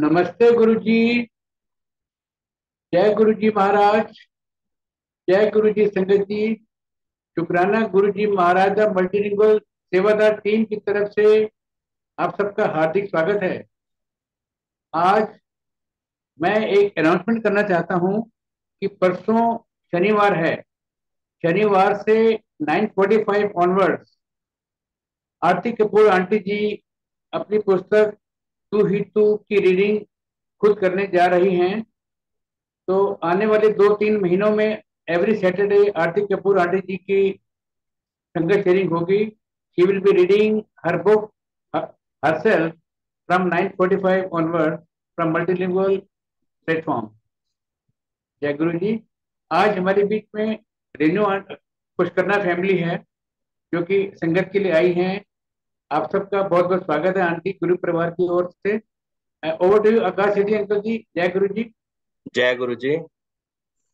नमस्ते गुरु जी जय गुरु जी महाराज जय गुरु जी संगत जी शुक्राना गुरु जी महाराजा मल्टीलिंगल सेवादार टीम की तरफ से आप सबका हार्दिक स्वागत है आज मैं एक अनाउंसमेंट करना चाहता हूं कि परसों शनिवार है शनिवार से 9:45 ऑनवर्ड्स आरती कपूर आंटी जी अपनी पुस्तक टू ही टू की रीडिंग खुद करने जा रही हैं तो आने वाले दो तीन महीनों में एवरी सैटरडे आरती कपूर आरती जी की संगत शेयरिंग होगी विल रीडिंग हर बुक हर self from nine forty five onward from multilingual platform जय गुरु जी आज हमारे बीच में रेनू पुष्करना फैमिली है जो कि संगत के लिए आई हैं आप सबका बहुत बहुत स्वागत है आंटी गुरु परिवार की ओर से over to Akash ji uncle ji जय गुरु जी जय गुरु जी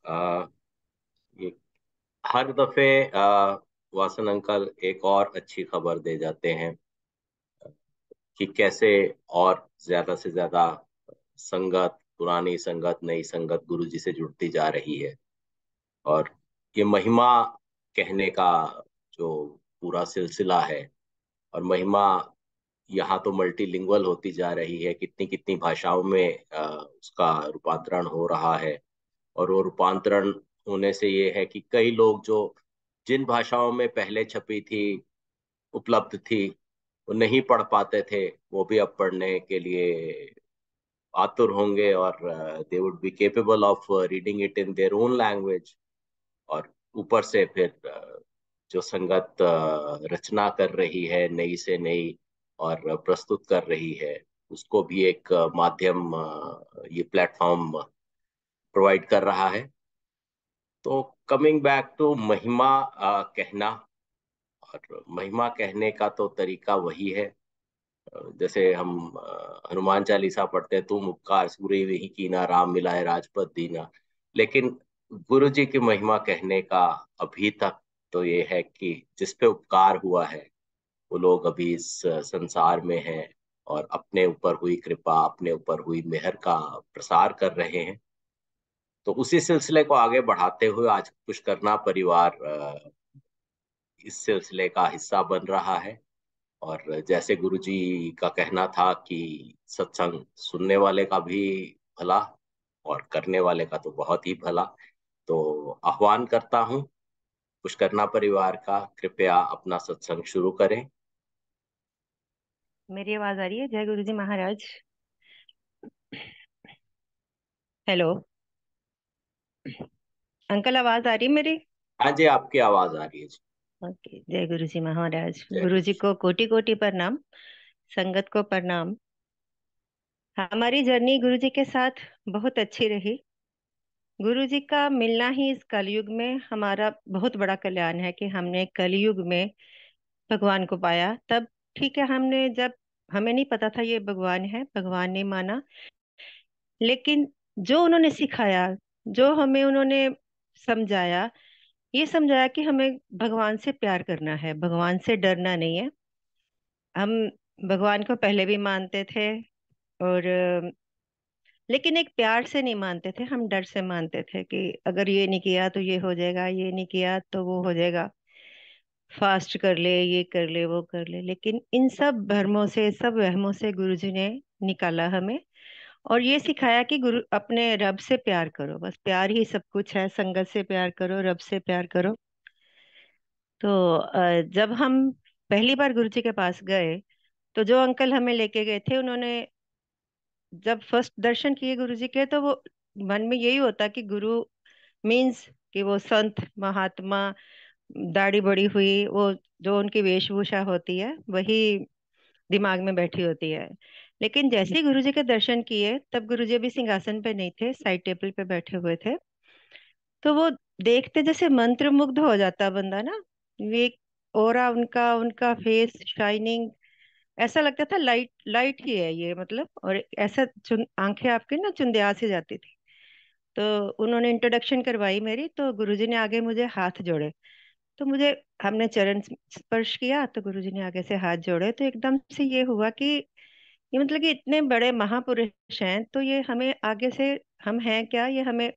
आ, ये हर दफे आ, वासन अंकल एक और अच्छी खबर दे जाते हैं कि कैसे और ज्यादा से ज्यादा संगत पुरानी संगत नई संगत गुरु जी से जुड़ती जा रही है और ये महिमा कहने का जो पूरा सिलसिला है और महिमा यहाँ तो मल्टीलिंगुअल होती जा रही है कितनी कितनी भाषाओं में आ, उसका रूपांतरण हो रहा है और वो रूपांतरण होने से ये है कि कई लोग जो जिन भाषाओं में पहले छपी थी उपलब्ध थी वो नहीं पढ़ पाते थे वो भी अब पढ़ने के लिए आतुर होंगे और they would be capable of reading it in their own language और ऊपर से फिर जो संगत रचना कर रही है नई से नई और प्रस्तुत कर रही है उसको भी एक माध्यम ये प्लेटफॉर्म प्रोवाइड कर रहा है तो कमिंग बैक टू महिमा कहना और महिमा कहने का तो तरीका वही है जैसे हम हनुमान चालीसा पढ़ते हैं तुम उपकार सूर्य वही कीना राम मिलाए राजपद दीना लेकिन गुरु जी की महिमा कहने का अभी तक तो ये है कि जिस पे उपकार हुआ है वो लोग अभी इस संसार में हैं और अपने ऊपर हुई कृपा अपने ऊपर हुई मेहर का प्रसार कर रहे हैं तो उसी सिलसिले को आगे बढ़ाते हुए आज कुछ करना परिवार इस सिलसिले का हिस्सा बन रहा है और जैसे गुरुजी का कहना था कि सत्संग सुनने वाले का भी भला और करने वाले का तो बहुत ही भला तो आह्वान करता हूं पुष्करना परिवार का कृपया अपना सत्संग शुरू करें मेरी आवाज आ रही है जय गुरु जी महाराज हेलो अंकल आवाज आ रही है मेरी हाँ जी आपकी आवाज आ रही है जी ओके जय गुरु जी महाराज गुरु जी को कोटि कोटि प्रणाम संगत को प्रणाम हमारी जर्नी गुरु जी के साथ बहुत अच्छी रही गुरु जी का मिलना ही इस कलयुग में हमारा बहुत बड़ा कल्याण है कि हमने कलयुग में भगवान को पाया तब ठीक है हमने जब हमें नहीं पता था ये भगवान है भगवान ने माना लेकिन जो उन्होंने सिखाया जो हमें उन्होंने समझाया ये समझाया कि हमें भगवान से प्यार करना है भगवान से डरना नहीं है हम भगवान को पहले भी मानते थे और लेकिन एक प्यार से नहीं मानते थे हम डर से मानते थे कि अगर ये नहीं किया तो ये हो जाएगा ये नहीं किया तो वो हो जाएगा फास्ट कर ले ये कर ले वो कर ले लेकिन इन सब धर्मों से सब वहमों से गुरु जी ने निकाला हमें और ये सिखाया कि गुरु अपने रब से प्यार करो बस प्यार ही सब कुछ है संगत से प्यार करो रब से प्यार करो तो जब हम पहली बार गुरु जी के पास गए तो जो अंकल हमें लेके गए थे उन्होंने जब फर्स्ट दर्शन किए गुरु जी के तो वो मन में यही होता कि गुरु मीन्स कि वो संत महात्मा दाढ़ी बड़ी हुई वो जो उनकी वेशभूषा होती है वही दिमाग में बैठी होती है लेकिन जैसे ही हम्म। गुरु जी के दर्शन किए तब गुरु जी अभी सिंहासन पे नहीं थे साइड टेबल पे बैठे हुए थे तो वो देखते जैसे मंत्र मुग्ध हो जाता बंदा ना ये और उनका उनका फेस शाइनिंग ऐसा लगता था लाइट लाइट ही है ये मतलब और ऐसा चुन आंखें आपकी ना चुंदिया से जाती थी तो उन्होंने इंट्रोडक्शन करवाई मेरी तो गुरुजी ने आगे मुझे हाथ जोड़े तो मुझे हमने चरण स्पर्श किया तो गुरुजी ने आगे से हाथ जोड़े तो एकदम से ये हुआ कि ये मतलब कि इतने बड़े महापुरुष हैं तो ये हमें आगे से हम हैं क्या ये हमें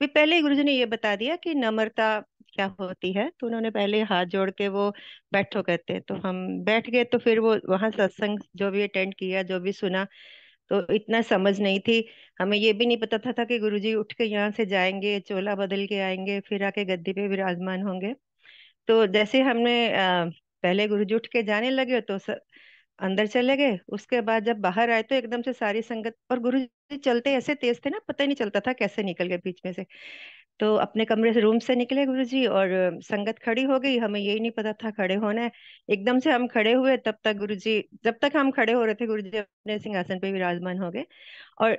भी पहले ही गुरुजी ने ये बता दिया कि नम्रता क्या होती है तो उन्होंने पहले हाथ जोड़ के वो बैठो कहते हैं तो हम बैठ गए तो फिर वो वहां सत्संग जो भी अटेंड किया जो भी सुना तो इतना समझ नहीं थी हमें ये भी नहीं पता था, था कि गुरुजी उठ के यहाँ से जाएंगे चोला बदल के आएंगे फिर आके गद्दी पे विराजमान होंगे तो जैसे हमने पहले पहले गुरुजी उठ के जाने लगे तो स, अंदर चले गए उसके बाद जब बाहर आए तो एकदम से सारी संगत और गुरु जी चलते ऐसे तेज थे ना पता ही नहीं चलता था कैसे निकल गए बीच में से तो अपने कमरे से रूम से निकले गुरु जी और संगत खड़ी हो गई हमें यही नहीं पता था खड़े होना है एकदम से हम खड़े हुए तब तक गुरु जी जब तक हम खड़े हो रहे थे गुरु जी अपने सिंहासन पे विराजमान हो गए और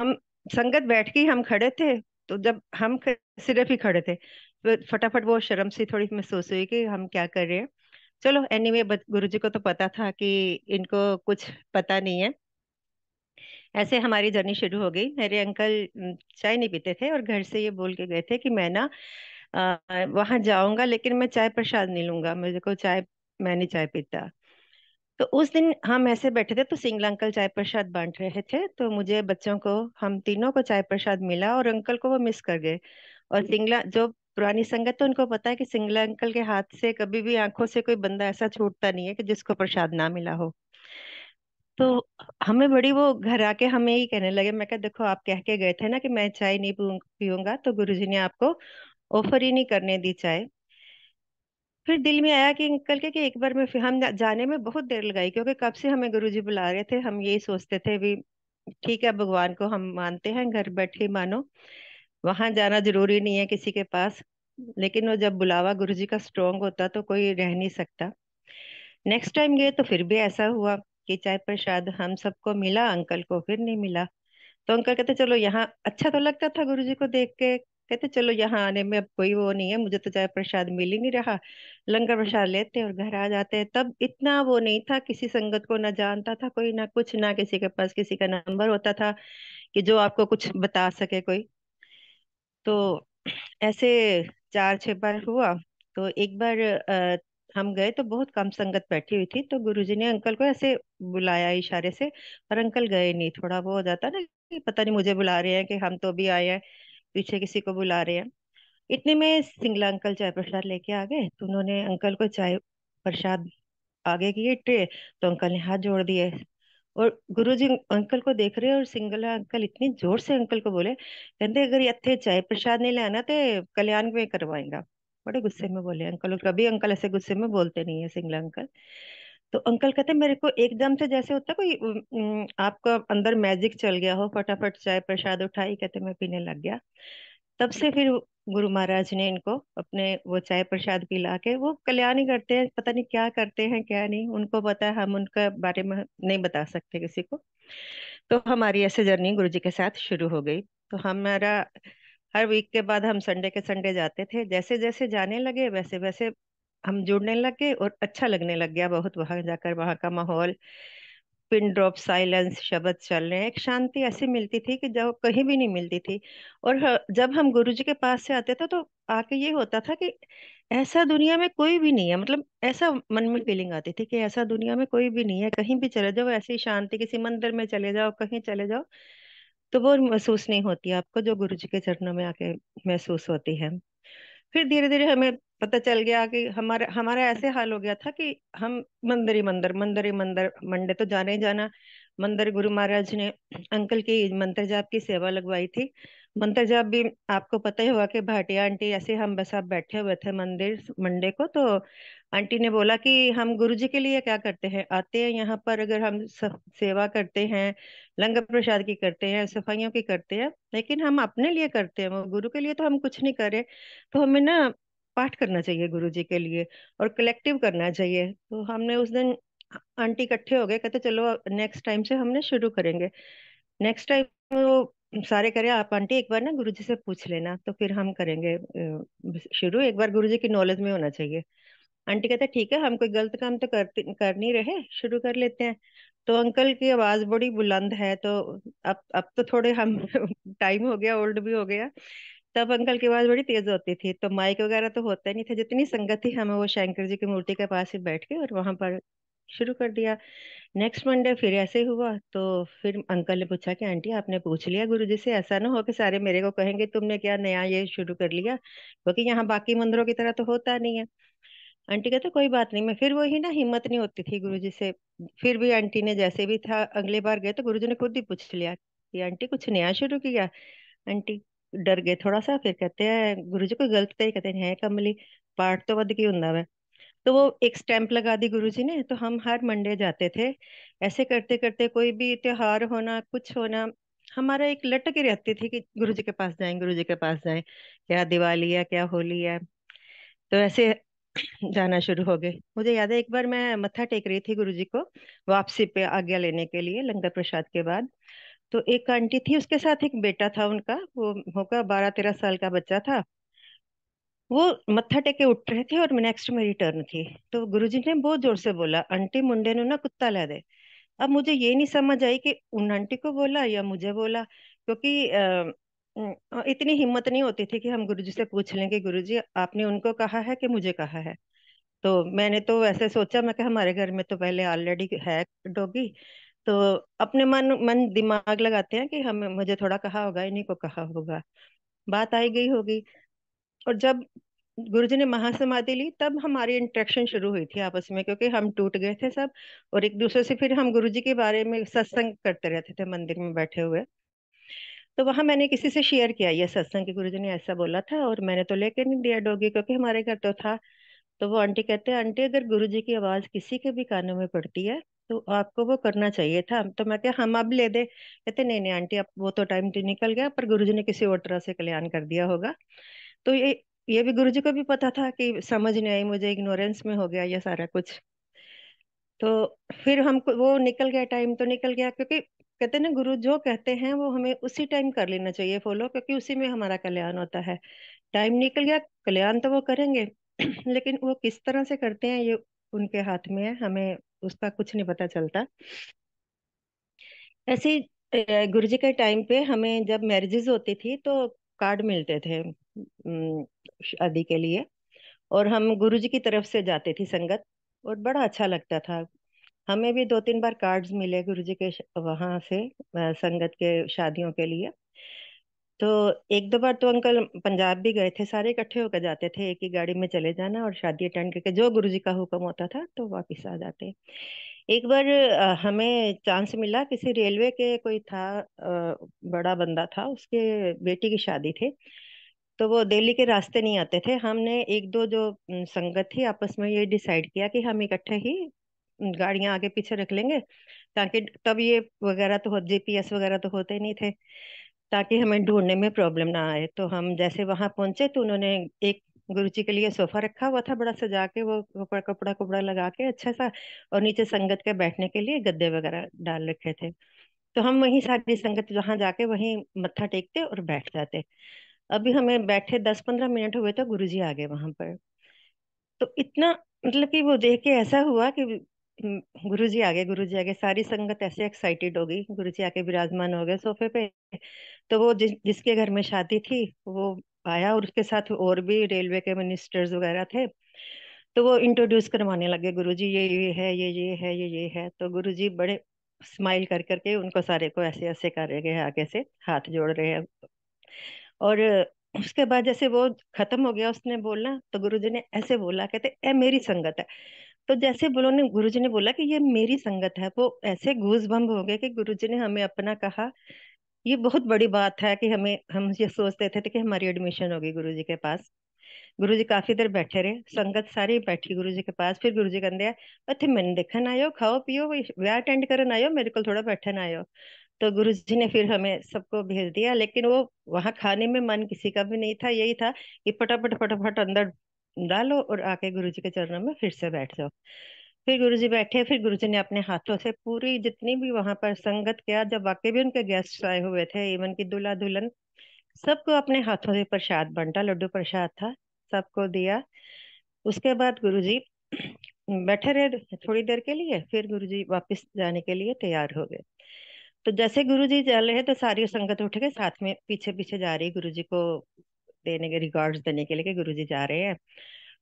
हम संगत बैठ के हम खड़े थे तो जब हम सिर्फ ही खड़े थे तो फटाफट वो शर्म सी थोड़ी महसूस हुई कि हम क्या कर रहे हैं चलो एनी anyway, गुरु जी को तो पता था कि इनको कुछ पता नहीं है ऐसे हमारी जर्नी शुरू हो गई मेरे अंकल चाय नहीं पीते थे और घर से ये बोल के गए थे कि मैं ना वहां जाऊंगा लेकिन मैं चाय प्रसाद नहीं लूंगा मुझे को चाय मैं नहीं चाय पीता तो उस दिन हम ऐसे बैठे थे तो सिंगला अंकल चाय प्रसाद बांट रहे थे तो मुझे बच्चों को हम तीनों को चाय प्रसाद मिला और अंकल को वो मिस कर गए और सिंगला जो पुरानी संगत तो उनको पता है कि सिंगला अंकल के हाथ से कभी भी आंखों से कोई बंदा ऐसा छूटता नहीं है कि जिसको प्रसाद ना मिला हो तो हमें बड़ी वो घर आके हमें ही कहने लगे मैं कहा देखो आप कह के गए थे ना कि मैं चाय नहीं पीऊंगा तो गुरुजी ने आपको ऑफर ही नहीं करने दी चाय फिर दिल में आया कि अंकल के कि एक बार में फिर हम जाने में बहुत देर लगाई क्योंकि कब से हमें गुरुजी बुला रहे थे हम यही सोचते थे भी ठीक है भगवान को हम मानते हैं घर बैठे मानो वहां जाना जरूरी नहीं है किसी के पास लेकिन वो जब बुलावा गुरुजी का स्ट्रोंग होता तो कोई रह नहीं सकता नेक्स्ट टाइम गए तो फिर भी ऐसा हुआ कि चाय प्रसाद हम सबको मिला अंकल को फिर नहीं मिला तो अंकल कहते चलो यहाँ अच्छा तो लगता था जी को देख के कहते चलो यहाँ आने में अब कोई वो नहीं है मुझे तो चाय प्रसाद मिल ही नहीं रहा लंगर प्रसाद लेते और घर आ जाते हैं तब इतना वो नहीं था किसी संगत को ना जानता था कोई ना कुछ ना किसी के पास किसी का नंबर होता था कि जो आपको कुछ बता सके कोई तो ऐसे चार छह बार हुआ तो एक बार हम गए तो बहुत कम संगत बैठी हुई थी तो गुरुजी ने अंकल को ऐसे बुलाया इशारे से और अंकल गए नहीं थोड़ा वो हो जाता ना कि पता नहीं मुझे बुला रहे हैं कि हम तो भी आए हैं पीछे किसी को बुला रहे हैं इतने में सिंगला अंकल चाय प्रसाद लेके आ गए तो उन्होंने अंकल को चाय प्रसाद आगे किए ट्रे तो अंकल ने हाथ जोड़ दिए और गुरु जी अंकल को देख रहे और सिंगला अंकल इतने जोर से अंकल को बोले कहते अगर इतने चाय प्रसाद नहीं लाना तो कल्याण में करवाएंगा बड़े गुस्से हम्म। में बोले अंकल और कभी अंकल ऐसे गुस्से में बोलते नहीं है सिंगला अंकल तो अंकल कहते मेरे को एकदम से जैसे होता कोई आपका अंदर मैजिक चल गया हो फटाफट चाय प्रसाद उठाई कहते मैं पीने लग गया तब से फिर गुरु महाराज ने इनको अपने वो चाय प्रसाद पिला के वो कल्याण ही करते हैं पता नहीं क्या करते हैं क्या नहीं उनको पता है हम उनके बारे में नहीं बता सकते किसी को तो हमारी ऐसे जर्नी गुरु जी के साथ शुरू हो गई तो हमारा हर वीक के बाद हम संडे के संडे जाते थे जैसे जैसे जाने लगे वैसे वैसे हम जुड़ने लगे और अच्छा लगने लग गया बहुत वहां जाकर वहां का माहौल पिन ड्रॉप साइलेंस शब्द चल रहे एक शांति ऐसी मिलती थी कि जब कहीं भी नहीं मिलती थी और जब हम गुरु जी के पास से आते थे तो आके ये होता था कि ऐसा दुनिया में कोई भी नहीं है मतलब ऐसा मन में फीलिंग आती थी कि ऐसा दुनिया में कोई भी नहीं है कहीं भी चले जाओ ऐसी शांति किसी मंदिर में चले जाओ कहीं चले जाओ तो वो महसूस नहीं होती आपको जो गुरु जी के चरणों में आके महसूस होती है फिर धीरे धीरे हमें पता चल गया कि हमारा हमारा ऐसे हाल हो गया था कि हम मंदिर ही मंदिर मंदिर ही मंदिर मंडे तो जाने ही जाना मंदिर गुरु महाराज ने अंकल की मंत्र जाप की सेवा लगवाई थी जब भी आपको पता ही होगा कि भाटिया आंटी ऐसे हम बस आप बैठे हुए थे मंदिर मंडे को तो आंटी ने बोला कि हम गुरु जी के लिए क्या करते हैं आते हैं यहाँ पर अगर हम सेवा करते हैं लंगर प्रसाद की करते हैं सफाइयों की करते हैं लेकिन हम अपने लिए करते हैं वो गुरु के लिए तो हम कुछ नहीं करें तो हमें ना पाठ करना चाहिए गुरु जी के लिए और कलेक्टिव करना चाहिए तो हमने उस दिन आंटी इकट्ठे हो गए कहते चलो नेक्स्ट टाइम से हमने शुरू करेंगे नेक्स्ट टाइम वो सारे करें आप आंटी एक बार ना गुरुजी से पूछ लेना तो फिर हम करेंगे शुरू एक बार गुरुजी की नॉलेज में होना चाहिए आंटी कहते ठीक है हम कोई गलत काम तो कर, कर नहीं रहे शुरू कर लेते हैं तो अंकल की आवाज बड़ी बुलंद है तो अब अब तो थोड़े हम टाइम हो गया ओल्ड भी हो गया तब अंकल की आवाज बड़ी तेज होती थी तो माइक वगैरह तो होता नहीं था जितनी संगत थी हमें वो शंकर जी की मूर्ति के पास ही बैठ के और वहां पर शुरू कर दिया नेक्स्ट मंडे फिर ऐसे हुआ तो फिर अंकल ने पूछा कि आंटी आपने पूछ लिया गुरु जी से ऐसा ना हो कि सारे मेरे को कहेंगे तुमने क्या नया ये शुरू कर लिया क्योंकि तो यहाँ बाकी मंदिरों की तरह तो होता नहीं है आंटी कहते तो कोई बात नहीं मैं फिर वही ना हिम्मत नहीं होती थी गुरुजी से फिर भी आंटी ने जैसे भी था अगले बार गए तो गुरुजी ने खुद ही पूछ लिया कि आंटी कुछ नया शुरू किया आंटी डर गए थोड़ा सा फिर कहते हैं गुरु जी कोई गलत तो ही कहते हैं कमली पाठ तो बद की हूं मैं तो वो एक स्टैंप लगा दी गुरुजी ने तो हम हर मंडे जाते थे ऐसे करते करते कोई भी त्योहार होना कुछ होना हमारा एक लटक रहती थी कि गुरु जी के पास जाए गुरु जी के पास जाए क्या दिवाली है क्या होली है तो ऐसे जाना शुरू हो गए मुझे याद है एक बार मैं मत्था टेक रही थी गुरु जी को वापसी पे आज्ञा लेने के लिए लंगर प्रसाद के बाद तो एक आंटी थी उसके साथ एक बेटा था उनका वो होगा बारह तेरह साल का बच्चा था वो मत्था टेके उठ रहे थे और नेक्स्ट मेरी टर्न थी तो गुरुजी ने बहुत जोर से बोला आंटी मुंडे ने ना कुत्ता ला दे अब मुझे ये नहीं समझ आई कि उन आंटी को बोला या मुझे बोला क्योंकि आ, इतनी हिम्मत नहीं होती थी कि हम गुरुजी से पूछ लें कि गुरुजी आपने उनको कहा है कि मुझे कहा है तो मैंने तो वैसे सोचा मैं हमारे घर में तो पहले ऑलरेडी है डोगी तो अपने मन मन दिमाग लगाते हैं कि हम मुझे थोड़ा कहा होगा इन्हीं को कहा होगा बात आई गई होगी और जब गुरु जी ने महासमाधि ली तब हमारी इंट्रैक्शन शुरू हुई थी आपस में क्योंकि हम टूट गए थे सब और एक दूसरे से फिर हम गुरु जी के बारे में सत्संग करते रहते थे मंदिर में बैठे हुए तो वहां मैंने किसी से शेयर किया ये सत्संग के गुरु जी ने ऐसा बोला था और मैंने तो लेके नहीं दिया डोगी क्योंकि हमारे घर तो था तो वो आंटी कहते हैं आंटी अगर गुरु जी की आवाज किसी के भी कानों में पड़ती है तो आपको वो करना चाहिए था तो मैं क्या हम अब ले दे कहते नहीं नहीं आंटी अब वो तो टाइम तो निकल गया पर गुरु जी ने किसी और तरह से कल्याण कर दिया होगा तो ये ये भी गुरुजी को भी पता था कि समझ नहीं आई मुझे इग्नोरेंस में हो गया ये सारा कुछ तो फिर हमको वो निकल गया टाइम तो निकल गया क्योंकि कहते ना गुरु जो कहते हैं वो हमें उसी टाइम कर लेना चाहिए फॉलो क्योंकि उसी में हमारा कल्याण होता है टाइम निकल गया कल्याण तो वो करेंगे लेकिन वो किस तरह से करते हैं ये उनके हाथ में है हमें उसका कुछ नहीं पता चलता ऐसे गुरु जी के टाइम पे हमें जब मैरिजेज होती थी तो कार्ड मिलते थे शादी के लिए और हम गुरुजी की तरफ से जाते थे संगत और बड़ा अच्छा लगता था हमें भी दो तीन बार कार्ड्स मिले गुरुजी के वहाँ से संगत के शादियों के लिए तो एक दो बार तो अंकल पंजाब भी गए थे सारे इकट्ठे होकर जाते थे एक ही गाड़ी में चले जाना और शादी अटेंड करके जो गुरुजी का हुक्म होता था तो वापस आ जाते एक बार हमें चांस मिला किसी रेलवे के कोई था बड़ा बंदा था उसके बेटी की शादी थी तो वो दिल्ली के रास्ते नहीं आते थे हमने एक दो जो संगत थी आपस में ये डिसाइड किया कि हम इकट्ठे ही गाड़ियां आगे पीछे रख लेंगे ताकि तब ये वगैरह तो हो जीपीएस वगैरह तो होते नहीं थे ताकि हमें ढूंढने में प्रॉब्लम ना आए तो हम जैसे वहां पहुंचे तो उन्होंने एक गुरु जी के लिए सोफा रखा हुआ था बड़ा सजा के वो कपड़ा कपड़ा कपड़ा लगा के अच्छा सा और नीचे संगत के बैठने के लिए गद्दे वगैरह डाल रखे थे तो हम वही सारी संगत जहाँ जाके वही मत्था टेकते और बैठ जाते अभी हमें बैठे दस पंद्रह मिनट हुए तो गुरु जी आ गए वहां पर तो इतना मतलब कि वो देख के ऐसा हुआ कि गुरु जी आगे गुरु जी आगे सारी संगत ऐसे एक्साइटेड हो गई गुरु जी आके विराजमान हो गए सोफे पे तो वो जिस जिसके घर में शादी थी वो आया और उसके साथ और भी रेलवे के मिनिस्टर्स वगैरह थे तो वो इंट्रोड्यूस करवाने लगे गुरुजी ये ये है ये ये है ये ये है तो गुरुजी बड़े स्माइल कर करके उनको सारे को ऐसे ऐसे कर रहे हैं आगे से हाथ जोड़ रहे हैं और उसके बाद जैसे वो खत्म हो गया उसने बोलना तो जी ने ऐसे बोला कहते ए मेरी संगत है तो जैसे बोलो ने गुरुजी ने बोला कि ये मेरी संगत है वो तो ऐसे घूस बम हो गए कि गुरुजी ने हमें अपना कहा ये बहुत बड़ी बात है कि हमें हम ये सोचते थे, थे कि हमारी एडमिशन होगी गुरु जी के पास गुरु जी काफी देर बैठे रहे संगत सारी बैठी गुरु जी के पास फिर गुरु जी कहते इतने मैंने देखा आयो खाओ पियो व्याह अटेंड कर आयो मेरे को थोड़ा बैठन आयो तो गुरु जी ने फिर हमें सबको भेज दिया लेकिन वो वहां खाने में मन किसी का भी नहीं था यही था कि फटाफट फटाफट अंदर डालो और आके गुरु जी के चरणों में फिर से बैठ जाओ फिर गुरुजी बैठे फिर गुरुजी ने अपने हाथों से पूरी जितनी भी वहां पर संगत किया जब वाकई भी उनके गेस्ट आए हुए थे इवन की दूल्हा दुल्हन सबको अपने हाथों से प्रसाद बंटा लड्डू प्रसाद था सबको दिया उसके बाद जी बैठे रहे थोड़ी देर के लिए फिर जी वापस जाने के लिए तैयार हो गए तो जैसे गुरुजी जा रहे तो सारी संगत उठ के साथ में पीछे पीछे जा रही गुरुजी को देने के रिकॉर्ड्स देने के लिए गुरु जी जा रहे हैं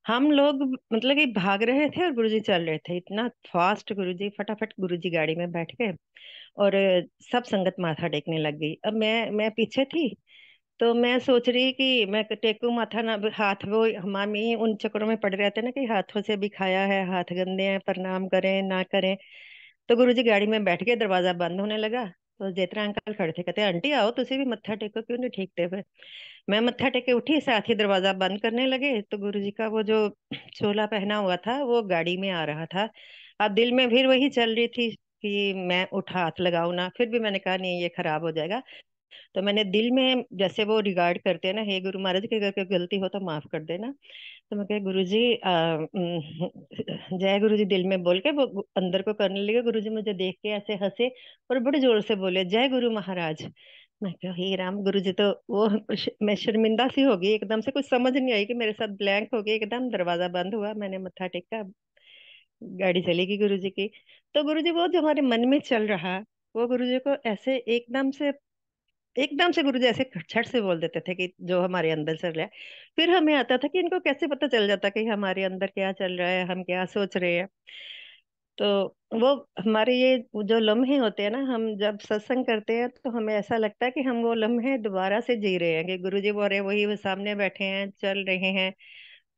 हम लोग मतलब कि भाग रहे थे और गुरुजी चल रहे थे इतना फास्ट गुरुजी फटाफट गुरुजी गाड़ी में बैठ गए और सब संगत माथा टेकने लग गई अब मैं मैं पीछे थी तो मैं सोच रही कि मैं टेकू माथा ना हाथ वो हमाम उन चक्रों में पड़ रहे थे ना कि हाथों से भी खाया है हाथ गंदे हैं प्रणाम करें ना करें तो गुरुजी गाड़ी में बैठ गए दरवाजा बंद होने लगा तो जैतरा अंकल खड़े थे कहते आंटी आओ तुझे भी मत्था टेको क्यों नहीं ठीक हुए मैं मत्था टेके उठी साथ ही दरवाजा बंद करने लगे तो गुरु जी का वो जो चोला पहना हुआ था वो गाड़ी में आ रहा था अब दिल में फिर वही चल रही थी कि मैं उठा हाथ लगाऊ ना फिर भी मैंने कहा नहीं ये खराब हो जाएगा तो मैंने दिल में जैसे वो रिगार्ड करते हैं ना हे गुरु महाराज की अगर कोई गलती हो तो माफ कर देना तो मैं कह गुरु जी जय गुरु जी दिल में बोल के वो अंदर को करने लगे गुरु जी मुझे देख के ऐसे हंसे और बड़े जोर से बोले जय गुरु महाराज मैं कह हे राम गुरु जी तो वो मैं शर्मिंदा सी होगी एकदम से कुछ समझ नहीं आई कि मेरे साथ ब्लैंक हो गई एकदम दरवाजा बंद हुआ मैंने मत्था टेका गाड़ी चलेगी गुरु जी की तो गुरु जी वो जो हमारे मन में चल रहा वो गुरु जी को ऐसे एकदम से एकदम से गुरु जी ऐसे छठ से बोल देते थे कि जो हमारे अंदर चल रहा है फिर हमें आता था कि इनको कैसे पता चल जाता कि हमारे अंदर क्या चल रहा है हम क्या सोच रहे हैं तो वो हमारे ये जो लम्हे होते हैं ना हम जब सत्संग करते हैं तो हमें ऐसा लगता है कि हम वो लम्हे दोबारा से जी रहे हैं कि गुरु जी बोल रहे वही वो सामने बैठे हैं चल रहे हैं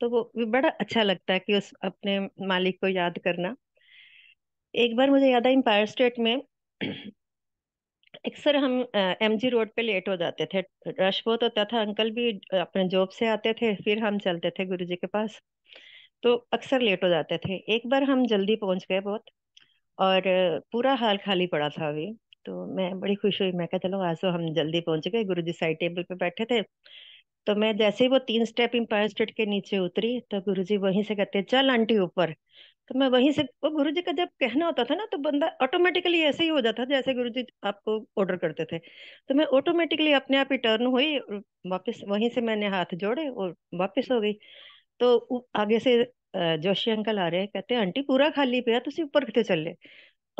तो वो बड़ा अच्छा लगता है कि उस अपने मालिक को याद करना एक बार मुझे याद है एम्पायर स्टेट में अक्सर हम एम जी रोड पे लेट हो जाते थे रश बहुत होता था अंकल भी अपने जॉब से आते थे फिर हम चलते थे गुरु जी के पास तो अक्सर लेट हो जाते थे एक बार हम जल्दी पहुंच गए बहुत और पूरा हाल खाली पड़ा था अभी तो मैं बड़ी खुश हुई मैं कहा चलो आज तो हम जल्दी पहुंच गए गुरु जी साइड टेबल पे बैठे थे तो मैं जैसे ही वो तीन स्टेप इम्पायर स्टेट के नीचे उतरी तो गुरु जी वहीं से कहते चल आंटी ऊपर तो मैं वहीं से वो गुरु जी का जब कहना होता था ना तो बंदा ऑटोमेटिकली ऐसे ही हो जाता जैसे गुरु जी आपको ऑर्डर करते थे तो मैं ऑटोमेटिकली अपने आप ही टर्न हुई वापस वहीं से मैंने हाथ जोड़े और वापस हो गई तो आगे से जोशी अंकल आ रहे हैं कहते आंटी पूरा खाली पे तुम ऊपर कितने चले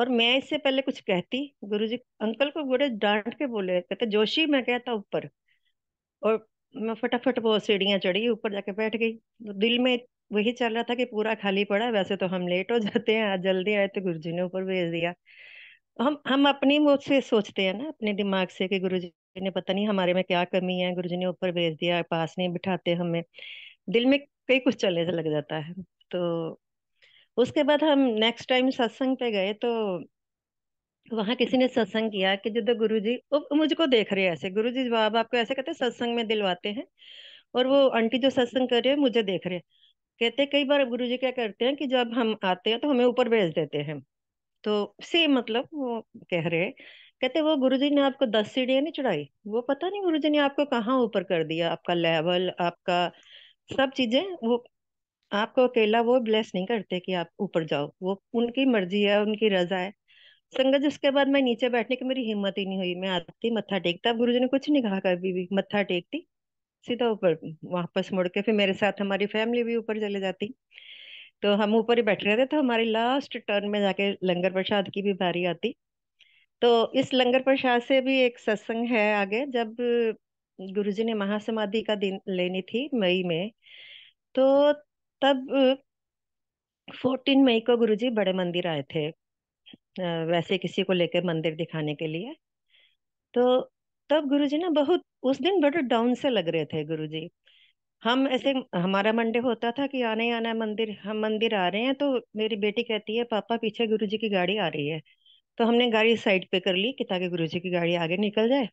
और मैं इससे पहले कुछ कहती गुरु जी अंकल को बड़े डांट के बोले कहते जोशी मैं कहता ऊपर और मैं फटाफट वो सीढ़ियाँ चढ़ी ऊपर जाके बैठ गई दिल में वही चल रहा था कि पूरा खाली पड़ा वैसे तो हम लेट हो जाते हैं आज जल्दी आए तो गुरु जी ने ऊपर भेज दिया हम हम अपनी मुझ से सोचते हैं ना अपने दिमाग से कि गुरु जी ने पता नहीं हमारे में क्या कमी है गुरु जी ने ऊपर भेज दिया पास नहीं बिठाते हमें दिल में कई कुछ चलने से लग जाता है तो उसके बाद हम नेक्स्ट टाइम सत्संग पे गए तो वहां किसी ने सत्संग किया कि जो गुरु जी मुझको देख रहे ऐसे गुरु जी जवाब आपको ऐसे कहते हैं सत्संग में दिलवाते हैं और वो आंटी जो सत्संग कर रहे हैं मुझे देख रहे हैं कहते कई बार गुरु जी क्या करते हैं कि जब हम आते हैं तो हमें ऊपर भेज देते हैं तो सेम मतलब वो कह रहे कहते वो गुरु जी ने आपको दस सीढ़ियां नहीं चढ़ाई वो पता नहीं गुरु जी ने आपको कहाँ ऊपर कर दिया आपका लेवल आपका सब चीजें वो आपको अकेला वो ब्लेस नहीं करते कि आप ऊपर जाओ वो उनकी मर्जी है उनकी रजा है संगत जी उसके बाद मैं नीचे बैठने की मेरी हिम्मत ही नहीं हुई मैं आती मत्था टेकता गुरु जी ने कुछ नहीं कहा कभी भी मत्था टेकती सीधा ऊपर वापस मुड़ के फिर मेरे साथ हमारी फैमिली भी ऊपर चले जाती तो हम ऊपर ही बैठ रहे थे तो हमारी लास्ट टर्न में जाके लंगर प्रसाद की भी बारी आती तो इस लंगर प्रसाद से भी एक सत्संग है आगे जब गुरु जी ने महासमाधि का दिन लेनी थी मई में तो तब फोर्टीन मई को गुरुजी बड़े मंदिर आए थे वैसे किसी को लेकर मंदिर दिखाने के लिए तो तब गुरुजी ना बहुत उस दिन बड़े डाउन से लग रहे थे गुरुजी हम ऐसे हमारा मंडे होता था कि आने आना मंदिर हम मंदिर आ रहे हैं तो मेरी बेटी कहती है पापा पीछे गुरुजी की गाड़ी आ रही है तो हमने गाड़ी साइड पे कर ली कि ताकि गुरुजी की गाड़ी आगे निकल जाए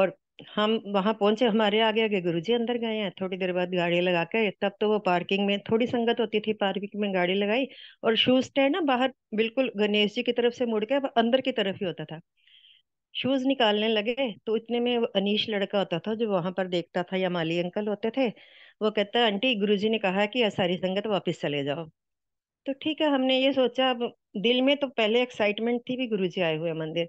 और हम वहां पहुंचे हमारे आगे आगे गुरु जी अंदर गए हैं थोड़ी देर बाद गाड़ी लगा के तब तो वो पार्किंग में थोड़ी संगत होती थी पार्किंग में गाड़ी लगाई और शूज स्टैंड ना बाहर बिल्कुल गणेश जी की तरफ से मुड़ के अंदर की तरफ ही होता था शूज निकालने लगे तो इतने में अनीश लड़का होता था जो वहां पर देखता था या माली अंकल होते थे वो कहता है आंटी जी ने कहा कि सारी संगत वापस चले जाओ तो ठीक है हमने ये सोचा अब दिल में तो पहले एक्साइटमेंट थी भी गुरुजी आए हुए मंदिर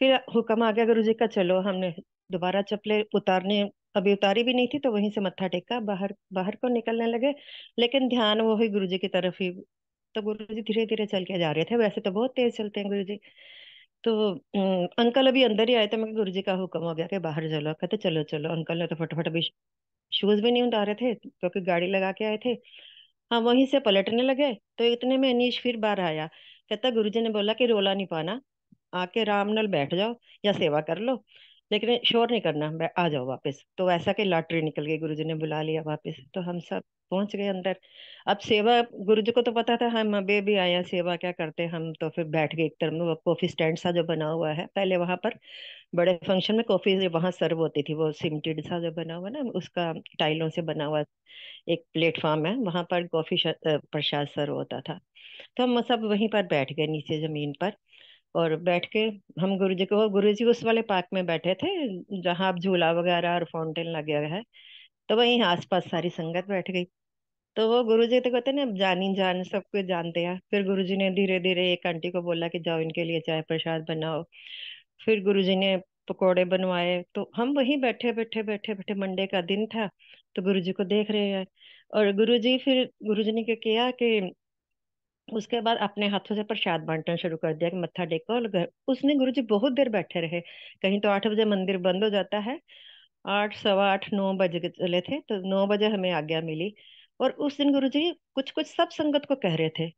फिर हुक्म आ गया गुरुजी का चलो हमने दोबारा चप्पलें उतारने अभी उतारी भी नहीं थी तो वहीं से मत्था टेका बाहर बाहर को निकलने लगे लेकिन ध्यान वो ही गुरु जी की तरफ ही तो गुरु जी धीरे धीरे चल के जा रहे थे वैसे तो बहुत तेज चलते हैं गुरु जी तो अंकल अभी अंदर ही आए थे मैं गुरु जी का हुक्म हो गया कि बाहर चलो कहते तो चलो चलो अंकल ने तो फटाफट अभी शूज भी नहीं उतारे थे क्योंकि गाड़ी लगा के आए थे हाँ वहीं से पलटने लगे तो इतने में अनिश फिर बाहर आया कहता गुरु जी ने बोला कि रोला नहीं पाना आके आराम नाल बैठ जाओ या सेवा कर लो लेकिन शोर नहीं करना मैं आ जाओ वापस तो ऐसा कि लॉटरी निकल गई गुरुजी ने बुला लिया वापस तो हम सब पहुंच गए अंदर अब सेवा गुरुजी को तो पता था हम अबे भी आया सेवा क्या करते हम तो फिर बैठ गए एक तरफ में कॉफी स्टैंड सा जो बना हुआ है पहले वहां पर बड़े फंक्शन में कॉफी वहां सर्व होती थी वो सिमटेड सा जो बना हुआ ना उसका टाइलों से बना हुआ एक प्लेटफॉर्म है वहां पर कॉफी प्रसाद सर्व होता था तो हम सब वहीं पर बैठ गए नीचे जमीन पर और बैठ के हम गुरु जी को गुरु जी उस वाले पार्क में बैठे थे जहाँ आप झूला वगैरह और फाउंटेन लग गया है तो आस आसपास सारी संगत बैठ गई तो वो गुरु जी तो कहते ना जानी जान सब कुछ जानते हैं फिर गुरु जी ने धीरे धीरे एक आंटी को बोला कि जाओ इनके लिए चाय प्रसाद बनाओ फिर गुरु जी ने पकौड़े बनवाए तो हम वहीं बैठे बैठे बैठे बैठे मंडे का दिन था तो गुरु जी को देख रहे हैं और गुरु जी फिर गुरु जी ने क्या किया कि उसके बाद अपने हाथों से प्रसाद बांटना शुरू कर दिया कि मत्था टेको और घर उसने गुरु जी बहुत देर बैठे रहे कहीं तो आठ बजे मंदिर बंद हो जाता है आठ सवा आठ नौ बजे चले थे तो नौ बजे हमें आज्ञा मिली और उस दिन गुरु जी कुछ कुछ सब संगत को कह रहे थे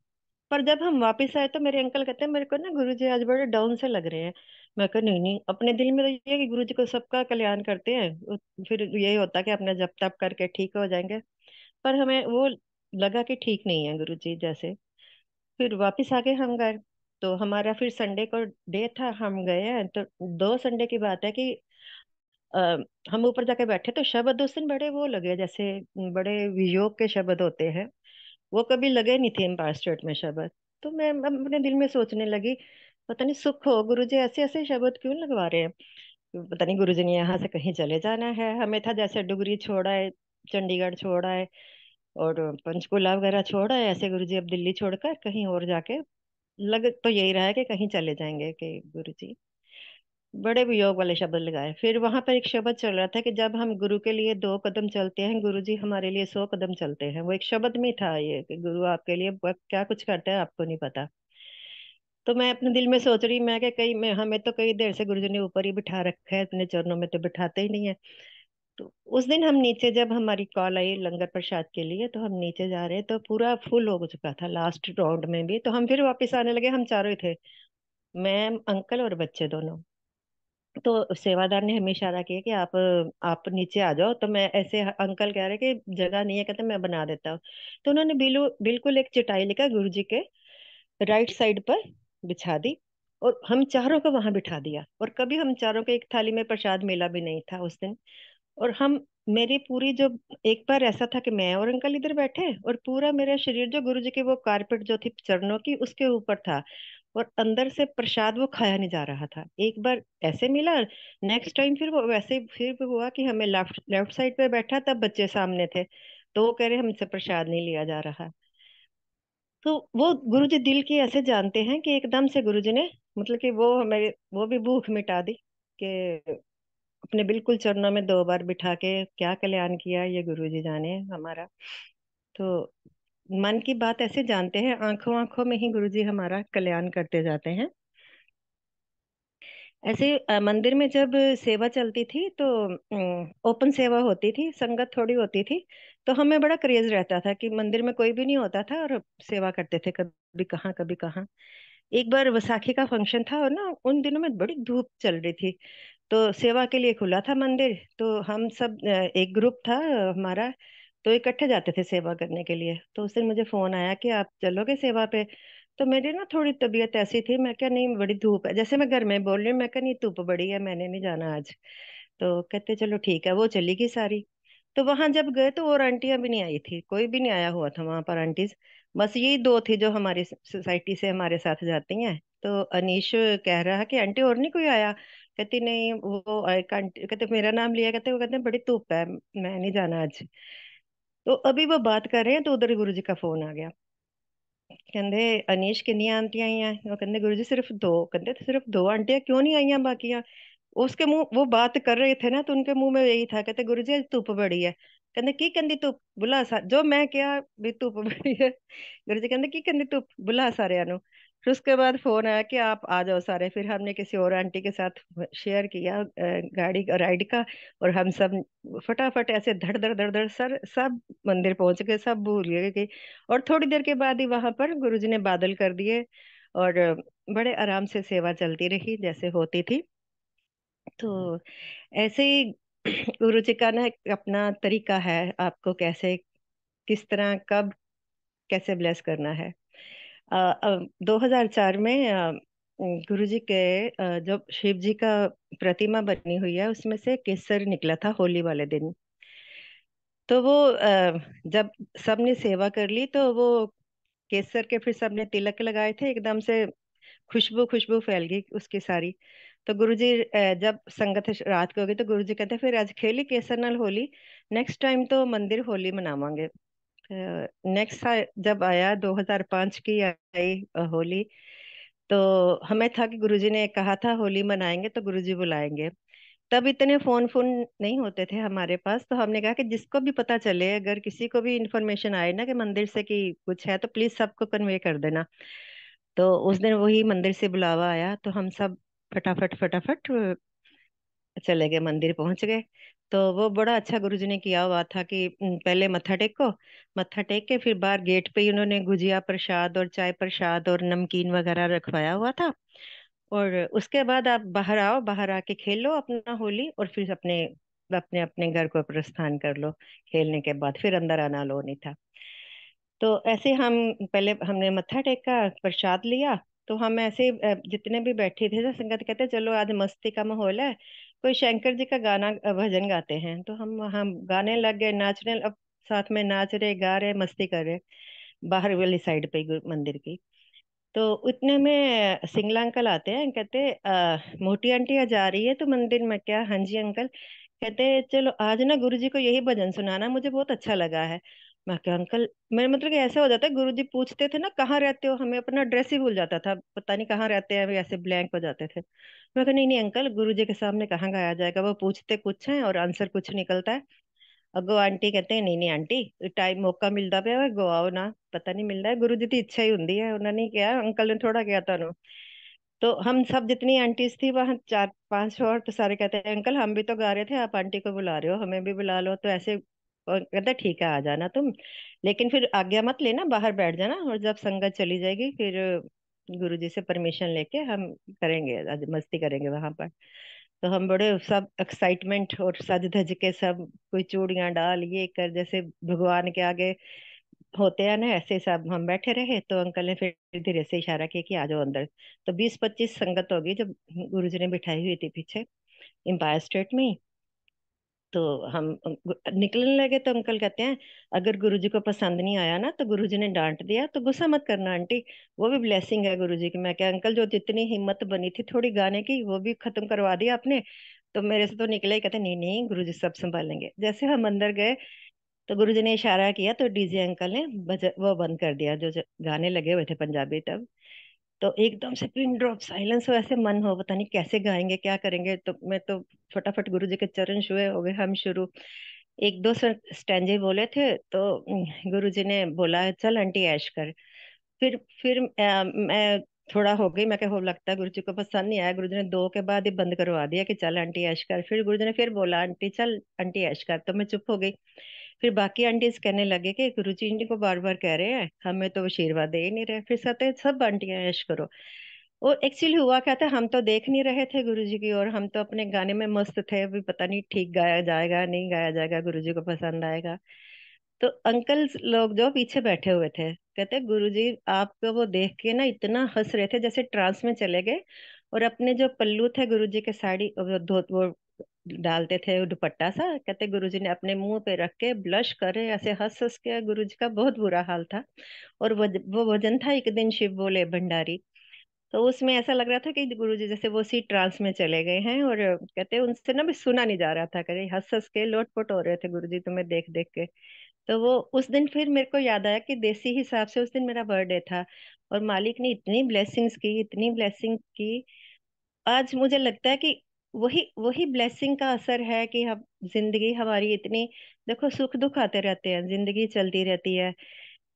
पर जब हम वापस आए तो मेरे अंकल कहते हैं मेरे को ना गुरु जी आज बड़े डाउन से लग रहे हैं मैं कह नहीं नहीं अपने दिल में तो ये है कि गुरु जी को सबका कल्याण करते हैं फिर यही होता कि अपना जप तप करके ठीक हो जाएंगे पर हमें वो लगा कि ठीक नहीं है गुरु जी जैसे फिर वापस आ गए हम घर तो हमारा फिर संडे को डे था हम गए हैं तो दो संडे की बात है कि आ, हम ऊपर जाके बैठे तो शब्द उस दिन बड़े वो लगे जैसे बड़े वियोग के शब्द होते हैं वो कभी लगे नहीं थे एम्पायर स्टेट में शब्द तो मैं अपने दिल में सोचने लगी पता नहीं सुख हो गुरु जी ऐसे ऐसे शब्द क्यों लगवा रहे हैं पता नहीं गुरु जी ने यहाँ से कहीं चले जाना है हमें था जैसे डुगरी छोड़ा है चंडीगढ़ छोड़ा है और पंचकूला वगैरह छोड़ा ऐसे गुरु जी अब दिल्ली छोड़कर कहीं और जाके लग तो यही रहा है कि कहीं चले जाएंगे कि गुरु जी बड़े वियोग वाले शब्द लगाए फिर वहां पर एक शब्द चल रहा था कि जब हम गुरु के लिए दो कदम चलते हैं गुरु जी हमारे लिए सौ कदम चलते हैं वो एक शब्द में था ये कि गुरु आपके लिए क्या कुछ करते हैं आपको नहीं पता तो मैं अपने दिल में सोच रही मैं कि कई मैं हमें तो कई देर से गुरुजी ने ऊपर ही बिठा रखा है अपने चरणों में तो बिठाते ही नहीं है तो उस दिन हम नीचे जब हमारी कॉल आई लंगर प्रसाद के लिए तो हम नीचे जा रहे तो पूरा फुल हो चुका था लास्ट राउंड में भी तो हम फिर वापस आने लगे हम चारों ही थे मैम अंकल और बच्चे दोनों तो सेवादार ने हमें इशारा किया कि आप आप नीचे आ जाओ तो मैं ऐसे अंकल कह रहे कि जगह नहीं है कहते मैं बना देता हूँ तो उन्होंने बिलू बिल्कुल एक चटाई लिखा गुरु जी के राइट साइड पर बिछा दी और हम चारों को वहां बिठा दिया और कभी हम चारों को एक थाली में प्रसाद मिला भी नहीं था उस दिन और हम मेरी पूरी जो एक बार ऐसा था कि मैं और अंकल इधर बैठे और पूरा मेरा शरीर जो गुरु जी के वो कारपेट जो थी चरणों की उसके ऊपर था और अंदर से प्रसाद वो खाया नहीं जा रहा था एक बार ऐसे मिला नेक्स्ट टाइम फिर वो वैसे फिर भी हुआ कि हमें लेफ्ट लेफ्ट साइड पे बैठा तब बच्चे सामने थे तो वो कह रहे हमसे प्रसाद नहीं लिया जा रहा तो वो गुरु जी दिल की ऐसे जानते हैं कि एकदम से गुरु जी ने मतलब कि वो हमें वो भी भूख मिटा दी कि अपने बिल्कुल चरणों में दो बार बिठा के क्या कल्याण किया ये गुरु जी जाने हमारा तो मन की बात ऐसे जानते हैं आंखों आंखों में ही गुरु जी हमारा कल्याण करते जाते हैं ऐसे मंदिर में जब सेवा चलती थी तो ओपन सेवा होती थी संगत थोड़ी होती थी तो हमें बड़ा क्रेज रहता था कि मंदिर में कोई भी नहीं होता था और सेवा करते थे कभी कहाँ कभी कहाँ एक बार वसाखी का फंक्शन था और ना उन दिनों में बड़ी धूप चल रही थी तो सेवा के लिए खुला था मंदिर तो हम सब एक ग्रुप था हमारा तो इकट्ठे जाते थे सेवा करने के लिए तो उस दिन मुझे फोन आया कि आप चलोगे सेवा पे तो मेरी ना थोड़ी तबीयत ऐसी थी मैं क्या नहीं बड़ी धूप है जैसे मैं घर में बोल रही हूँ मैं क्या नहीं धूप बड़ी है मैंने नहीं जाना आज तो कहते चलो ठीक है वो चली गई सारी तो वहां जब गए तो और आंटियां भी नहीं आई थी कोई भी नहीं आया हुआ था वहां पर आंटीज बस यही दो थी जो हमारी सोसाइटी से हमारे साथ जाती हैं तो अनिश कह रहा है कि आंटी और नहीं कोई आया कहती नहीं वो कहते मेरा नाम लिया कहते वो कहते बड़ी धूप है मैं नहीं जाना आज तो अभी वो बात कर रहे हैं तो उधर गुरु जी का फोन आ गया ਕਹਿੰਦੇ ਅਨੀਸ਼ ਕਿੰਨੀਆਂ ਆਂਟੀਆਂ ਆਈਆਂ ਉਹ ਕਹਿੰਦੇ ਗੁਰੂ ਜੀ ਸਿਰਫ ਦੋ ਕਹਿੰਦੇ ਸਿਰਫ ਦੋ ਆਂਟੀਆਂ ਕਿਉਂ ਨਹੀਂ ਆਈਆਂ ਬਾਕੀਆਂ उसके मुंह वो बात कर रहे थे ना तो उनके मुंह में यही था कहते गुरु जी धूप बड़ी है कहते की कहती धुप बुला सा जो मैं क्या भी धुप बड़ी है गुरु जी कहते की कहती धुप बुला सारिया फिर उसके बाद फ़ोन आया कि आप आ जाओ सारे फिर हमने किसी और आंटी के साथ शेयर किया गाड़ी का राइड का और हम सब फटाफट ऐसे धड़ धड़ धड़ धड़ सर सब मंदिर पहुंच गए सब भूल गए कि और थोड़ी देर के बाद ही वहां पर गुरु जी ने बादल कर दिए और बड़े आराम से सेवा चलती रही जैसे होती थी तो हम्म। ऐसे ही गुरु जी का ना अपना तरीका है आपको कैसे किस तरह कब कैसे ब्लेस करना है 2004 में गुरु जी के जब शिव जी का प्रतिमा बनी हुई है उसमें से केसर निकला था होली वाले दिन तो वो जब सबने सेवा कर ली तो वो केसर के फिर सबने तिलक लगाए थे एकदम से खुशबू खुशबू फैल गई उसकी सारी तो गुरु जी जब संगत रात को गई तो गुरु जी कहते फिर आज खेली केसर नाल होली नेक्स्ट टाइम तो मंदिर होली मनावांगे नेक्स्ट जब आया 2005 की आई होली तो हमें था कि गुरुजी ने कहा था होली मनाएंगे तो गुरुजी बुलाएंगे तब इतने फोन फोन नहीं होते थे हमारे पास तो हमने कहा कि जिसको भी पता चले अगर किसी को भी इन्फॉर्मेशन आए ना कि मंदिर से कि कुछ है तो प्लीज सबको कन्वे कर देना तो उस दिन वही मंदिर से बुलावा आया तो हम सब फटाफट फटाफट चले गए मंदिर पहुंच गए तो वो बड़ा अच्छा गुरुजी ने किया हुआ था कि पहले मत्था टेको मत्था टेक के फिर बाहर गेट पे ही उन्होंने गुजिया प्रसाद और चाय प्रसाद और नमकीन वगैरह रखवाया हुआ था और उसके बाद आप बाहर आओ बाहर आके खेलो अपना होली और फिर अपने अपने अपने घर को प्रस्थान कर लो खेलने के बाद फिर अंदर आना लो नहीं था तो ऐसे हम पहले हमने मत्था टेका प्रसाद लिया तो हम ऐसे जितने भी बैठे थे ना संगत कहते चलो आज मस्ती का माहौल है कोई शंकर जी का गाना भजन गाते हैं तो हम हम गाने लग गए नाचने अब साथ में नाच रहे गा रहे मस्ती कर रहे बाहर वाली साइड पे मंदिर की तो उतने में सिंगला अंकल आते हैं कहते मोटी मोटी आंटिया जा रही है तो मंदिर में क्या हाँ जी अंकल कहते चलो आज ना गुरु जी को यही भजन सुनाना मुझे बहुत अच्छा लगा है मैं क्या अंकल मेरे मतलब कि ऐसे हो जाता है गुरुजी पूछते थे ना कहाँ रहते हो हमें अपना एड्रेस ही भूल जाता था पता नहीं कहाँ रहते हैं ऐसे ब्लैंक हो जाते थे मैं कहा नहीं नहीं अंकल गुरुजी के सामने कहाँ गाया जाएगा वो पूछते कुछ है और आंसर कुछ निकलता है अगो आंटी कहते हैं नहीं नहीं आंटी टाइम मौका मिलता पे गो आओ ना पता नहीं मिलता है गुरु जी की इच्छा ही होंगी है उन्होंने क्या अंकल ने थोड़ा किया था तो हम सब जितनी आंटीज थी वहाँ चार पांच और तो सारे कहते हैं अंकल हम भी तो गा रहे थे आप आंटी को बुला रहे हो हमें भी बुला लो तो ऐसे और कहता ठीक है आ जाना तुम लेकिन फिर आज्ञा मत लेना बाहर बैठ जाना और जब संगत चली जाएगी फिर गुरु जी से परमिशन लेके हम करेंगे मस्ती करेंगे वहां पर तो हम बड़े सब एक्साइटमेंट और सज धज के सब कोई चूड़ियां डाल ये कर जैसे भगवान के आगे होते हैं ना ऐसे सब हम बैठे रहे तो अंकल ने फिर धीरे से इशारा किया कि आ जाओ अंदर तो बीस पच्चीस संगत होगी जब गुरु जी ने बिठाई हुई थी पीछे एम्पायर स्टेट में ही तो हम अं, निकलने लगे तो अंकल कहते हैं अगर गुरुजी को पसंद नहीं आया ना तो गुरुजी ने डांट दिया तो गुस्सा मत करना आंटी वो भी ब्लेसिंग है गुरुजी की मैं क्या अंकल जो जितनी हिम्मत बनी थी थोड़ी गाने की वो भी खत्म करवा दिया आपने तो मेरे से तो निकले कहते नहीं नहीं जी सब संभालेंगे जैसे हम अंदर गए तो जी ने इशारा किया तो डीजे अंकल ने वो बंद कर दिया जो गाने लगे हुए थे पंजाबी तब तो एकदम से पिन ड्रॉप साइलेंस हो ऐसे मन हो पता नहीं कैसे गाएंगे क्या करेंगे तो मैं तो फटाफट गुरु जी के चरण छुए हो गए हम शुरू एक दो स्टैंडे बोले थे तो गुरु जी ने बोला चल आंटी ऐश कर फिर फिर आ, मैं थोड़ा हो गई मैं हो लगता है गुरु जी को पसंद नहीं आया गुरु जी ने दो के बाद ही बंद करवा दिया कि चल आंटी ऐश कर फिर गुरु जी ने फिर बोला आंटी चल आंटी ऐश कर तो मैं चुप हो गई फिर बाकी आंटीज कहने लगे कि गुरु जी इन को बार बार कह रहे हैं हमें तो आशीर्वाद दे ही नहीं रहे फिर कहते सब आंटियां ऐश करो वो एक्चुअली हुआ क्या था हम तो देख नहीं रहे थे गुरु जी की और हम तो अपने गाने में मस्त थे अभी पता नहीं ठीक गाया जाएगा नहीं गाया जाएगा गुरु जी को पसंद आएगा तो अंकल लोग जो पीछे बैठे हुए थे कहते गुरु जी आपको वो देख के ना इतना हंस रहे थे जैसे ट्रांस में चले गए और अपने जो पल्लू थे गुरु जी के साड़ी वो डालते थे दुपट्टा सा कहते गुरुजी ने अपने मुंह पे रख के ब्लश करे ऐसे हंस हंस के गुरुजी का बहुत बुरा हाल था और वो वजन था एक दिन शिव बोले भंडारी तो उसमें ऐसा लग रहा था कि गुरुजी जैसे वो सी ट्रांस में चले गए हैं और कहते उनसे ना भी सुना नहीं जा रहा था कहते हंस हंस के लोटपोट हो रहे थे जी तुम्हें देख देख के तो वो उस दिन फिर मेरे को याद आया कि देसी हिसाब से उस दिन मेरा बर्थडे था और मालिक ने इतनी ब्लेसिंग्स की इतनी ब्लेसिंग की आज मुझे लगता है कि वही वही ब्लेसिंग का असर है कि हम जिंदगी हमारी इतनी देखो सुख दुख आते रहते हैं जिंदगी चलती रहती है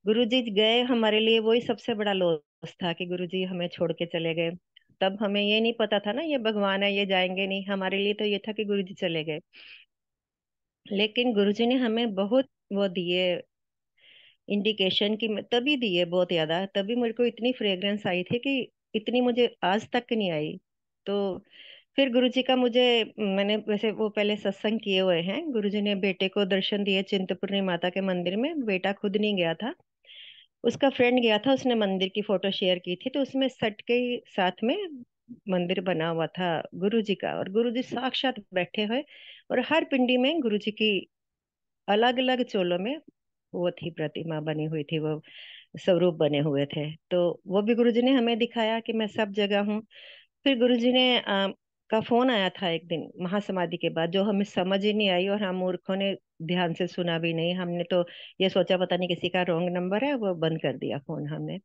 गुरु जी गए हमारे लिए वही सबसे बड़ा लॉस था कि गुरु जी हमें छोड़ के चले गए तब हमें ये नहीं पता था ना ये भगवान है ये जाएंगे नहीं हमारे लिए तो ये था कि गुरु जी चले गए लेकिन गुरु जी ने हमें बहुत वो दिए इंडिकेशन की तभी दिए बहुत ज्यादा तभी मेरे को इतनी फ्रेग्रेंस आई थी कि इतनी मुझे आज तक नहीं आई तो फिर गुरु जी का मुझे मैंने वैसे वो पहले सत्संग किए हुए हैं गुरु जी ने बेटे को दर्शन दिए चिंतपूर्णी माता के मंदिर में बेटा खुद नहीं गया था उसका फ्रेंड गया था उसने मंदिर की फोटो शेयर की थी तो उसमें सट के साथ में मंदिर बना हुआ था गुरु जी का और गुरु जी साक्षात बैठे हुए और हर पिंडी में गुरु जी की अलग अलग चोलों में वो थी प्रतिमा बनी हुई थी वो स्वरूप बने हुए थे तो वो भी गुरु जी ने हमें दिखाया कि मैं सब जगह हूँ फिर गुरु जी ने का फोन आया था एक दिन महासमाधि के बाद जो हमें समझ ही नहीं आई और हम मूर्खों ने ध्यान से सुना भी नहीं हमने तो ये सोचा पता नहीं किसी का रॉन्ग नंबर है वो बंद कर दिया फोन हमने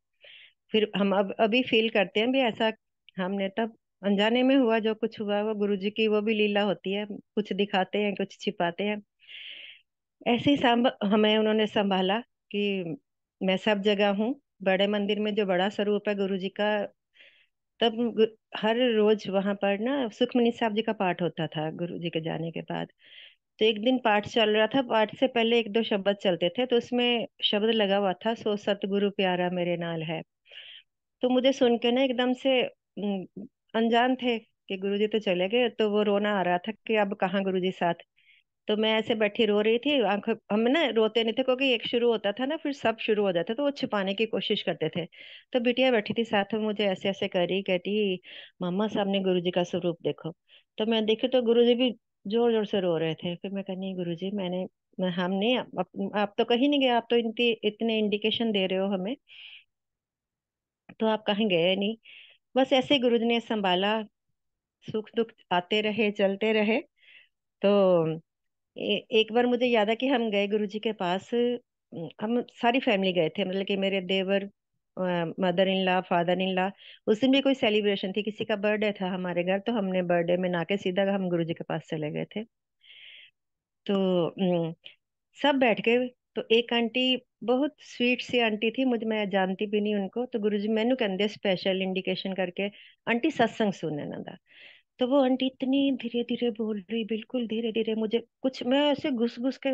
फिर हम अब अभी फील करते हैं भी ऐसा हमने तब अनजाने में हुआ जो कुछ हुआ वो गुरु जी की वो भी लीला होती है कुछ दिखाते हैं कुछ छिपाते हैं ऐसे ही हमें उन्होंने संभाला कि मैं सब जगह हूँ बड़े मंदिर में जो बड़ा स्वरूप है गुरु जी का तब हर रोज वहां पर ना सुखमनी साहब जी का पाठ होता था गुरु जी के जाने के बाद तो एक दिन पाठ चल रहा था पाठ से पहले एक दो शब्द चलते थे तो उसमें शब्द लगा हुआ था सो सतगुरु प्यारा मेरे नाल है तो मुझे सुन के ना एकदम से अनजान थे कि गुरुजी तो चले गए तो वो रोना आ रहा था कि अब कहाँ गुरुजी साथ तो मैं ऐसे बैठी रो रही थी आंख हम ना रोते नहीं थे क्योंकि एक शुरू होता था ना फिर सब शुरू हो जाता तो वो छिपाने की कोशिश करते थे तो बिटिया बैठी थी साथ में मुझे ऐसे ऐसे करी कहती मामा सामने गुरु जी का स्वरूप देखो तो मैं देखी तो गुरु जी भी जोर जोर से रो रहे थे फिर मैं कहनी गुरु जी मैंने मैं हमने आप, आप तो कहीं नहीं गए आप तो इतने इतने इंडिकेशन दे रहे हो हमें तो आप कहीं गए नहीं बस ऐसे गुरु जी ने संभाला सुख दुख आते रहे चलते रहे तो एक बार मुझे याद है कि हम गए गुरुजी के पास हम सारी फैमिली गए थे मतलब कि मेरे देवर mother in law father in law उस दिन भी कोई सेलिब्रेशन थी किसी का बर्थडे था हमारे घर तो हमने बर्थडे में ना के सीधा हम गुरु के पास चले गए थे तो सब बैठ के तो एक आंटी बहुत स्वीट सी आंटी थी मुझे मैं जानती भी नहीं उनको तो गुरुजी मैनू कहते स्पेशल इंडिकेशन करके आंटी सत्संग सुनने ना तो वो आंटी इतनी धीरे धीरे बोल रही बिल्कुल धीरे धीरे मुझे कुछ मैं ऐसे घुस घुस के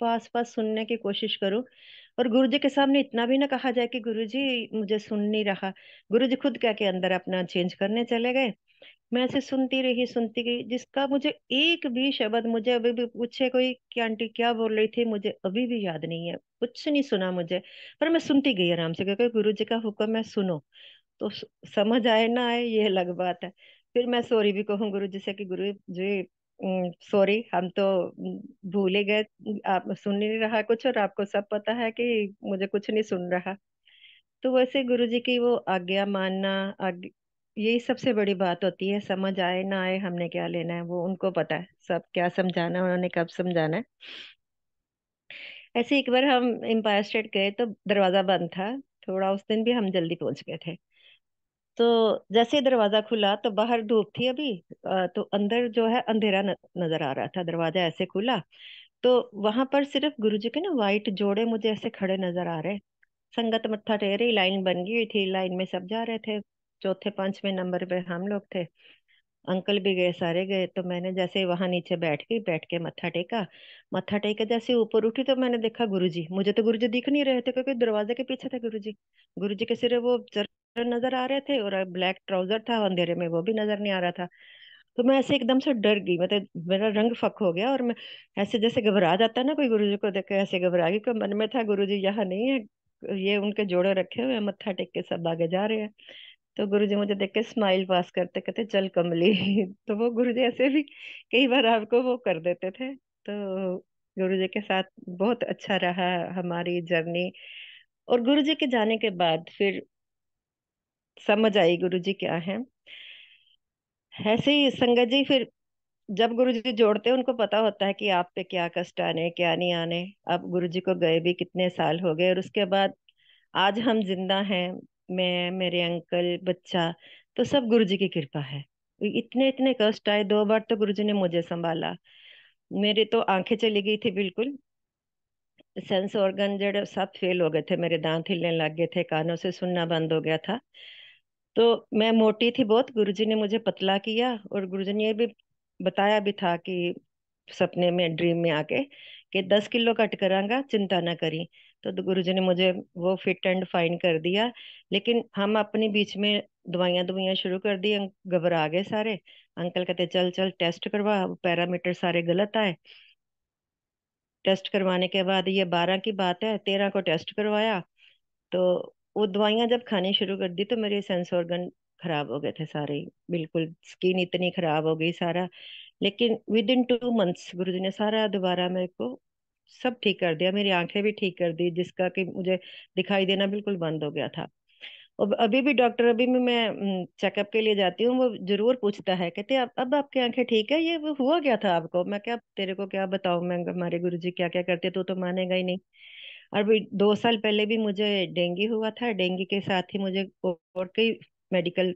पास पास सुनने की कोशिश करूं और गुरुजी के सामने इतना भी ना कहा जाए कि गुरुजी मुझे सुन नहीं रहा गुरुजी खुद क्या के अंदर अपना चेंज करने चले गए मैं ऐसे सुनती रही सुनती गई जिसका मुझे एक भी शब्द मुझे अभी भी पूछे कोई कि आंटी क्या बोल रही थी मुझे अभी भी याद नहीं है कुछ नहीं सुना मुझे पर मैं सुनती गई आराम से क्योंकि गुरु जी का हुक्म है सुनो तो समझ आए ना आए ये अलग बात है फिर मैं सॉरी भी कहूँ गुरु जैसे कि गुरु जी सॉरी हम तो भूले गए आप सुन नहीं रहा कुछ और आपको सब पता है कि मुझे कुछ नहीं सुन रहा तो वैसे गुरु जी की वो आज्ञा मानना यही सबसे बड़ी बात होती है समझ आए ना आए हमने क्या लेना है वो उनको पता है सब क्या समझाना है उन्होंने कब समझाना है ऐसे एक बार हम एम्पायर स्टेट गए तो दरवाजा बंद था थोड़ा उस दिन भी हम जल्दी पहुंच गए थे तो जैसे ही दरवाजा खुला तो बाहर धूप थी अभी तो अंदर जो है अंधेरा नजर आ रहा था दरवाजा ऐसे खुला तो वहां पर सिर्फ गुरु जी के ना वाइट जोड़े मुझे ऐसे खड़े नजर आ रहे संगत मत्था रही लाइन बन गई थी लाइन में सब जा रहे थे चौथे पांचवें नंबर पे हम लोग थे अंकल भी गए सारे गए तो मैंने जैसे वहां नीचे बैठ गई बैठ के मत्था टेका मत्था के जैसे ऊपर उठी तो मैंने देखा गुरुजी मुझे तो गुरुजी दिख नहीं रहे थे क्योंकि दरवाजे के पीछे थे गुरुजी गुरुजी के सिरे वो नजर आ रहे थे और ब्लैक ट्राउजर था अंधेरे में वो भी नजर नहीं आ रहा था तो मैं ऐसे एकदम से डर गई मतलब मेरा रंग फक हो गया और मैं ऐसे जैसे घबरा जाता है ना कोई गुरुजी को देख ऐसे घबरा गई क्योंकि मन में था गुरुजी यहाँ नहीं है ये उनके जोड़े रखे हुए मत्था टेक के सब आगे जा रहे हैं तो गुरुजी मुझे देख के स्माइल पास करते कहते चल कमली तो वो गुरुजी ऐसे भी कई बार आपको वो कर देते थे तो गुरुजी के साथ बहुत अच्छा रहा हमारी जर्नी और गुरुजी के जाने के बाद फिर समझ आई गुरु जी क्या है ऐसे ही संगत जी फिर जब गुरु जी जोड़ते हैं उनको पता होता है कि आप पे क्या कष्ट आने क्या नहीं आने अब गुरु जी को गए भी कितने साल हो गए और उसके बाद आज हम जिंदा हैं मैं मेरे अंकल बच्चा तो सब गुरु जी की कृपा है इतने इतने कष्ट आए दो बार तो गुरु जी ने मुझे संभाला मेरे तो आंखें चली गई थी बिल्कुल सेंस ऑर्गन जड़े सब फेल हो गए थे मेरे दांत हिलने लग गए थे कानों से सुनना बंद हो गया था तो मैं मोटी थी बहुत गुरुजी ने मुझे पतला किया और गुरुजी ने ये भी बताया भी था कि सपने में ड्रीम में आके कि दस किलो कट करांगा चिंता ना करी तो गुरुजी ने मुझे वो फिट एंड फाइन कर दिया लेकिन हम अपने बीच में दवाइयाँ दवाइयां शुरू कर दी अं, घबरा गए सारे अंकल कहते चल चल टेस्ट करवा पैरामीटर सारे गलत आए टेस्ट करवाने के बाद ये बारह की बात है तेरह को टेस्ट करवाया तो वो दवाइयाँ जब खानी शुरू कर दी तो मेरे सेंस ऑर्गन खराब हो गए थे सारे बिल्कुल स्किन इतनी खराब हो गई सारा लेकिन विद इन टू मंथ्स गुरु जी ने सारा दोबारा मेरे को सब ठीक कर दिया मेरी आंखें भी ठीक कर दी जिसका कि मुझे दिखाई देना बिल्कुल बंद हो गया था और अभी भी डॉक्टर अभी भी मैं चेकअप के लिए जाती हूँ वो जरूर पूछता है कहते अब अब आपकी आंखें ठीक है ये हुआ क्या था आपको मैं क्या तेरे को क्या बताऊ मैं हमारे गुरु जी क्या क्या करते तो, तो मानेगा ही नहीं और भी दो साल पहले भी मुझे डेंगू हुआ था डेंगू के साथ ही मुझे और कई मेडिकल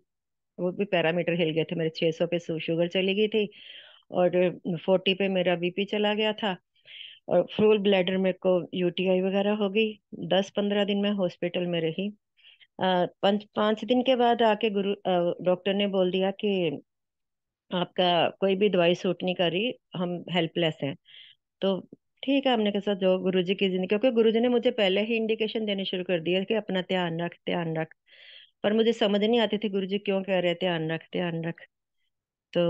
वो भी पैरामीटर हिल गए थे मेरे छः सौ पे शुगर चली गई थी और फोर्टी पे मेरा बीपी चला गया था और फ्रूल ब्लैडर मेरे को यूटीआई वगैरह हो गई दस पंद्रह दिन में हॉस्पिटल में रही पाँच पाँच दिन के बाद आके गुरु डॉक्टर ने बोल दिया कि आपका कोई भी दवाई सूट नहीं कर रही हम हेल्पलेस हैं तो ठीक है हमने कहा जो गुरु जी की जिंदगी क्योंकि गुरु जी ने मुझे पहले ही इंडिकेशन देने शुरू कर दिया कि अपना ध्यान रख ध्यान रख पर मुझे समझ नहीं आती थी गुरु जी क्यों कह रहे ध्यान रख ध्यान रख तो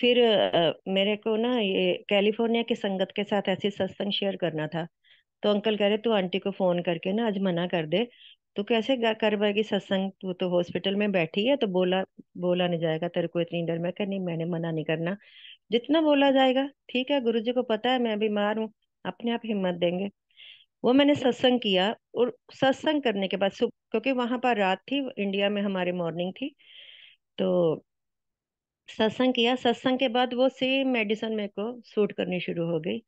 फिर आ, मेरे को ना ये कैलिफोर्निया की संगत के साथ ऐसे सत्संग शेयर करना था तो अंकल कह रहे तू आंटी को फोन करके ना आज मना कर दे तो कैसे कर पाएगी सत्संग तू तो हॉस्पिटल में बैठी है तो बोला बोला नहीं जाएगा तेरे को इतनी डर मैं कह नहीं मैंने मना नहीं करना जितना बोला जाएगा ठीक है गुरु जी को पता है मैं बीमार हूँ अपने आप हिम्मत देंगे वो मैंने सत्संग किया और सत्संग करने के बाद क्योंकि वहां पर रात थी इंडिया में हमारी मॉर्निंग थी तो सत्संग किया सत्संग के बाद वो सेम मेडिसिन मेरे को सूट करनी शुरू हो गई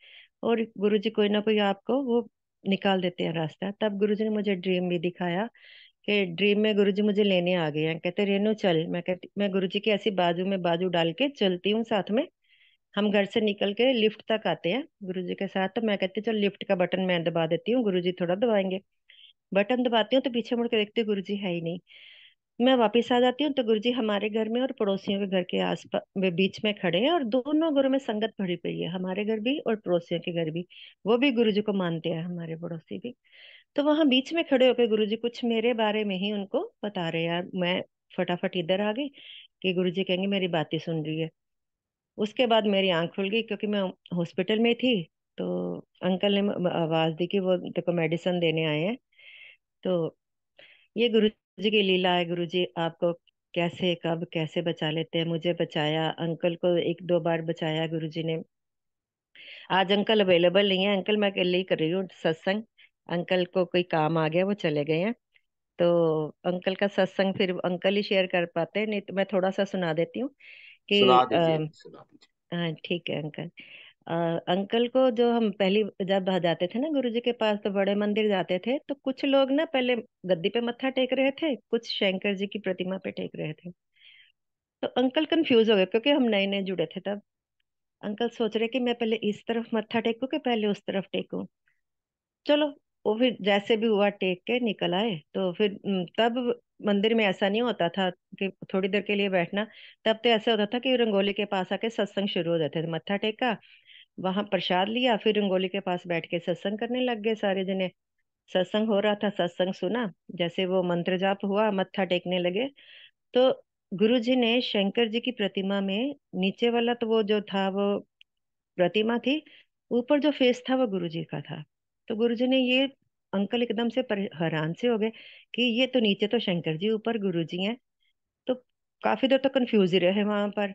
और गुरु जी कोई ना कोई आपको वो निकाल देते हैं रास्ता तब गुरु जी ने मुझे ड्रीम भी दिखाया कि ड्रीम में गुरु जी मुझे लेने आ गए हैं कहते रेनू चल मैं कहती मैं गुरु जी की ऐसी बाजू में बाजू डाल के चलती हूँ साथ में हम घर से निकल के लिफ्ट तक आते हैं गुरु जी के साथ तो मैं कहती हूँ चल लिफ्ट का बटन मैं दबा देती हूँ गुरु जी थोड़ा दबाएंगे बटन दबाती हूँ तो पीछे मुड़ के देखती हूँ गुरु है ही नहीं मैं वापस आ जाती हूँ तो गुरु जी हमारे घर में और पड़ोसियों के घर के आस बीच में खड़े हैं और दोनों घरों में संगत भरी पड़ी है हमारे घर भी और पड़ोसियों के घर भी वो भी गुरु जी को मानते हैं हमारे पड़ोसी भी तो वहां बीच में खड़े होकर गुरु जी कुछ मेरे बारे में ही उनको बता रहे यार मैं फटाफट इधर आ गई कि गुरु जी कहेंगे मेरी बातें सुन रही है उसके बाद मेरी आंख खुल गई क्योंकि मैं हॉस्पिटल में थी तो अंकल ने आवाज़ दी कि वो देखो मेडिसिन देने आए हैं तो ये गुरु जी की लीला है गुरु जी आपको कैसे कब कैसे बचा लेते हैं मुझे बचाया अंकल को एक दो बार बचाया गुरु जी ने आज अंकल अवेलेबल नहीं है अंकल मैं अकेले ही कर रही हूँ सत्संग अंकल को कोई काम आ गया वो चले गए हैं तो अंकल का सत्संग फिर अंकल ही शेयर कर पाते हैं नहीं तो मैं थोड़ा सा सुना देती हूँ कि हाँ, ठीक है अंकल आ, अंकल को जो हम पहली जब जाते थे ना गुरुजी के पास तो बड़े मंदिर जाते थे तो कुछ लोग ना पहले गद्दी पे मत्था टेक रहे थे कुछ शंकर जी की प्रतिमा पे टेक रहे थे तो अंकल कंफ्यूज हो गए क्योंकि हम नए नए जुड़े थे तब अंकल सोच रहे कि मैं पहले इस तरफ मत्था टेकू कि पहले उस तरफ टेकू चलो वो फिर जैसे भी हुआ टेक के निकल आए तो फिर तब मंदिर में ऐसा नहीं होता था कि थोड़ी देर के लिए बैठना तब तो ऐसा होता था कि रंगोली के पास आके सत्संग शुरू हो जाते थे मत्था टेका वहां प्रसाद लिया फिर रंगोली के पास बैठ के सत्संग करने लग गए सारे जने सत्संग हो रहा था सत्संग सुना जैसे वो मंत्र जाप हुआ मत्था टेकने लगे तो गुरु जी ने शंकर जी की प्रतिमा में नीचे वाला तो वो जो था वो प्रतिमा थी ऊपर जो फेस था वो गुरु जी का था तो गुरु जी ने ये अंकल एकदम से हैरान से हो गए कि ये तो नीचे तो शंकर जी ऊपर गुरु जी हैं तो काफी देर तो कंफ्यूज ही रहे वहां पर